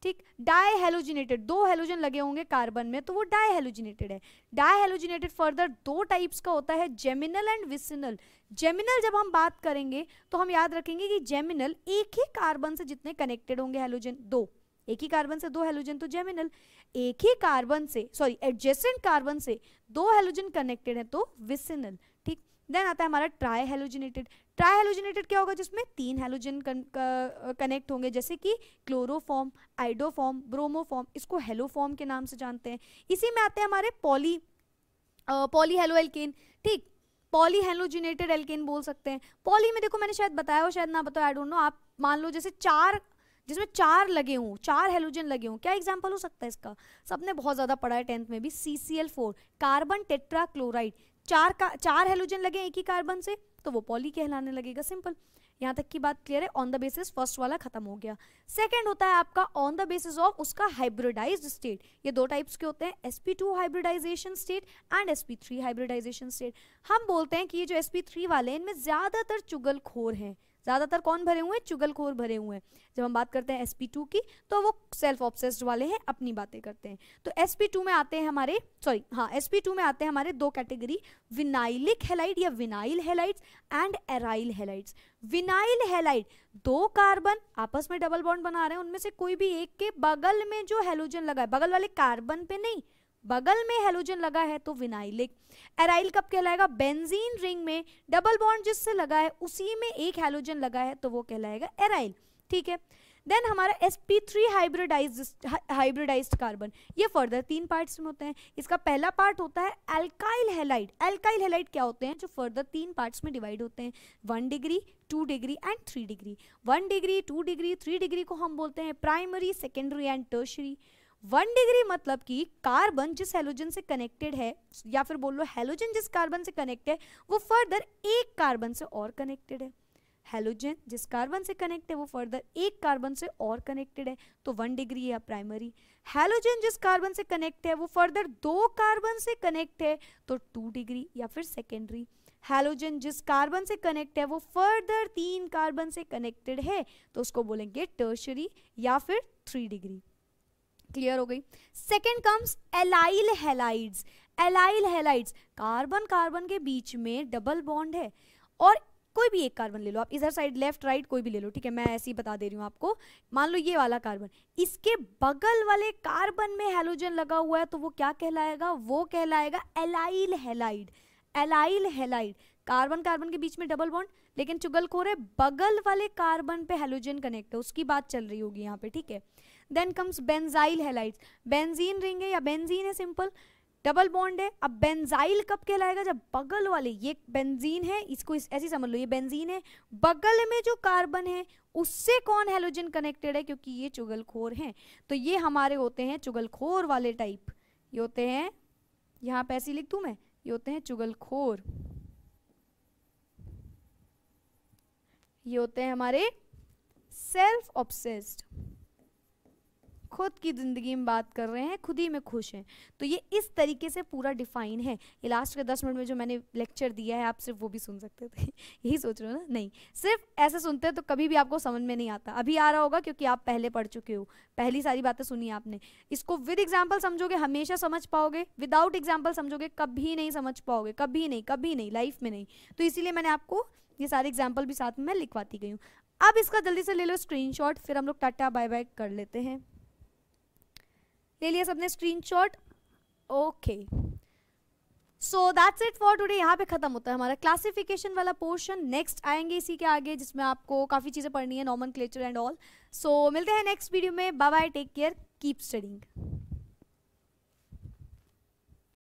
ठीक डाई हेलोजिनेटेड दो हेलोजन लगे होंगे कार्बन में तो वो डाई हेलोजिनेटेड है डाई हेलोजिनेटेड फर्दर दो टाइप्स का होता है जेमिनल एंड विसिनल जेमिनल जब हम बात करेंगे तो हम याद रखेंगे कि जेमिनल एक ही कार्बन से जितने कनेक्टेड होंगे हेलोजन दो एक ही कार्बन से दो हेलोजन तो जेमिनल एक ही कार्बन से सॉरी एडजेसेंट कार्बन से दो हेलोजन कनेक्टेड है तो विसिनल देन आता है हमारा ट्राई हेलोजिनेटेड ट्राई हेलोजिनेटेड क्या होगा जिसमें तीन हेलोजन कनेक्ट uh, होंगे जैसे कि क्लोरोफॉर्म आइडोफॉर्म ब्रोमोफॉर्म इसको हेलोफॉर्म के नाम से जानते हैं इसी में आते हैं हमारे पॉली पॉली हेलो एल्केन ठीक पॉली हेलोजिनेटेड एल्केन बोल सकते हैं पॉली में देखो मैंने शायद बताया हो शायद ना बताया आई डोंट नो आप मान लो जैसे चार जिसमें चार लगे हों चार हेलोजन लगे हों क्या एग्जाम्पल हो सकता है इसका सबने बहुत ज़्यादा पढ़ा है टेंथ में भी C C L four carbon tetrachloride चार का चार हेलोजन लगे एक ही कार्बन से तो वो पॉली कहलाने लगेगा सिंपल यहाँ तक की बात क्लियर है ऑन द बेसिस फर्स्ट वाला खत्म हो गया सेकंड होता है आपका ऑन द बेसिस ऑफ उसका हाइब्रिडाइज्ड स्टेट ये दो टाइप्स के होते हैं sp2 hybridization state and sp3 hybridization state हम बोलते हैं कि ये जो sp3 वाले इनमें ज्यादातर चुगलखोर हैं ज़्यादातर कौन भरे हुए हैं चुगलखोर भरे हुए हैं जब हम बात करते हैं एसपी टू की तो वो सेल्फ ऑब्सेस्ड वाले हैं अपनी बातें करते हैं तो एसपी टू में आते हैं हमारे सॉरी हाँ एसपी टू में आते हैं हमारे दो कैटेगरी विनाइलिक हेलाइट या vinyl halide and aryl halide vinyl halide दो कार्बन आपस में डबल बॉन्ड बना रहे हैं उनमें से कोई भी एक के बगल में जो हेलोजन लगा है बगल वाले कार्बन पे नहीं बगल में हेलोजन लगा है तो विनाइलिक एराइल कब कहलाएगा बेंजीन रिंग में डबल बॉन्ड जिससे लगा है उसी में एक हेलोजन लगा है तो वो कहलाएगा एराइल ठीक है देन हमारा S P three hybridize hybridize carbon ये फर्दर तीन पार्ट्स में होते हैं इसका पहला पार्ट होता है एल्काइल हेलाइट एल्काइल हेलाइट क्या होते हैं जो फर्दर तीन पार्ट्स में डिवाइड होते हैं one degree two degree and three degree one degree two degree three degree को हम बोलते हैं primary secondary and tertiary one degree मतलब कि कार्बन जिस हेलोजन से कनेक्टेड है या फिर बोल लो हेलोजन जिस कार्बन से कनेक्ट है वो फर्दर एक कार्बन से और कनेक्टेड है हेलोजन जिस कार्बन से कनेक्ट है वो फर्दर एक कार्बन से और कनेक्टेड है तो वन डिग्री या प्राइमरी हेलोजन जिस कार्बन से कनेक्ट है वो फर्दर दो कार्बन से कनेक्ट है तो टू डिग्री या फिर सेकेंडरी हेलोजन जिस कार्बन से कनेक्ट है वो फर्दर तीन कार्बन से कनेक्टेड है तो उसको बोलेंगे टर्शरी या फिर थ्री डिग्री क्लियर हो गई second comes allyl halides allyl halides carbon carbon के बीच में डबल बॉन्ड है और कोई भी एक कार्बन ले लो आप इधर साइड लेफ्ट राइट कोई भी ले लो ठीक है मैं ऐसे ही बता दे रही हूँ आपको मान लो ये वाला कार्बन इसके बगल वाले कार्बन में हेलोजन लगा हुआ है तो वो क्या कहलाएगा वो कहलाएगा allyl halide allyl halide carbon carbon के बीच में डबल बॉन्ड लेकिन चुगल है बगल वाले कार्बन पे हेलोजन कनेक्ट है उसकी बात चल रही होगी यहाँ पे ठीक है then comes benzyl halides benzene ring है या बेंजीन है सिंपल डबल बॉन्ड है अब बेंजाइल कब कहलाएगा जब बगल वाले ये बेंजीन है इसको इस, ऐसे समझ लो ये बेंजीन है बगल में जो कार्बन है उससे कौन हेलोजन कनेक्टेड है क्योंकि ये चुगलखोर हैं तो ये हमारे होते हैं चुगलखोर वाले टाइप ये होते हैं यहाँ पे ऐसी लिख दू मैं ये होते हैं चुगलखोर ये होते हैं हमारे सेल्फ ऑब्सेस्ड खुद की ज़िंदगी में बात कर रहे हैं खुद ही में खुश हैं तो ये इस तरीके से पूरा डिफाइन है ये लास्ट के दस मिनट में जो मैंने लेक्चर दिया है आप सिर्फ वो भी सुन सकते थे यही सोच रहे हो ना नहीं सिर्फ ऐसे सुनते हैं तो कभी भी आपको समझ में नहीं आता अभी आ रहा होगा क्योंकि आप पहले पढ़ चुके हो पहली सारी बातें सुनी आपने इसको विद एग्जाम्पल समझोगे हमेशा समझ पाओगे विदाउट एग्जाम्पल समझोगे कभी नहीं समझ पाओगे कभी नहीं कभी नहीं लाइफ में नहीं तो इसीलिए मैंने आपको ये सारे एग्जाम्पल भी साथ में लिखवाती गई हूँ अब इसका जल्दी से ले लो स्क्रीनशॉट फिर हम लोग टाटा बाय बाय कर लेते हैं ले लिया सबने screenshot okay so that's it for today यहाँ पे खत्म होता है हमारा क्लासिफिकेशन वाला पोर्शन नेक्स्ट आएंगे इसी के आगे जिसमें आपको काफ़ी चीज़ें पढ़नी है नॉमन एंड ऑल सो मिलते हैं नेक्स्ट वीडियो में bye bye take care keep studying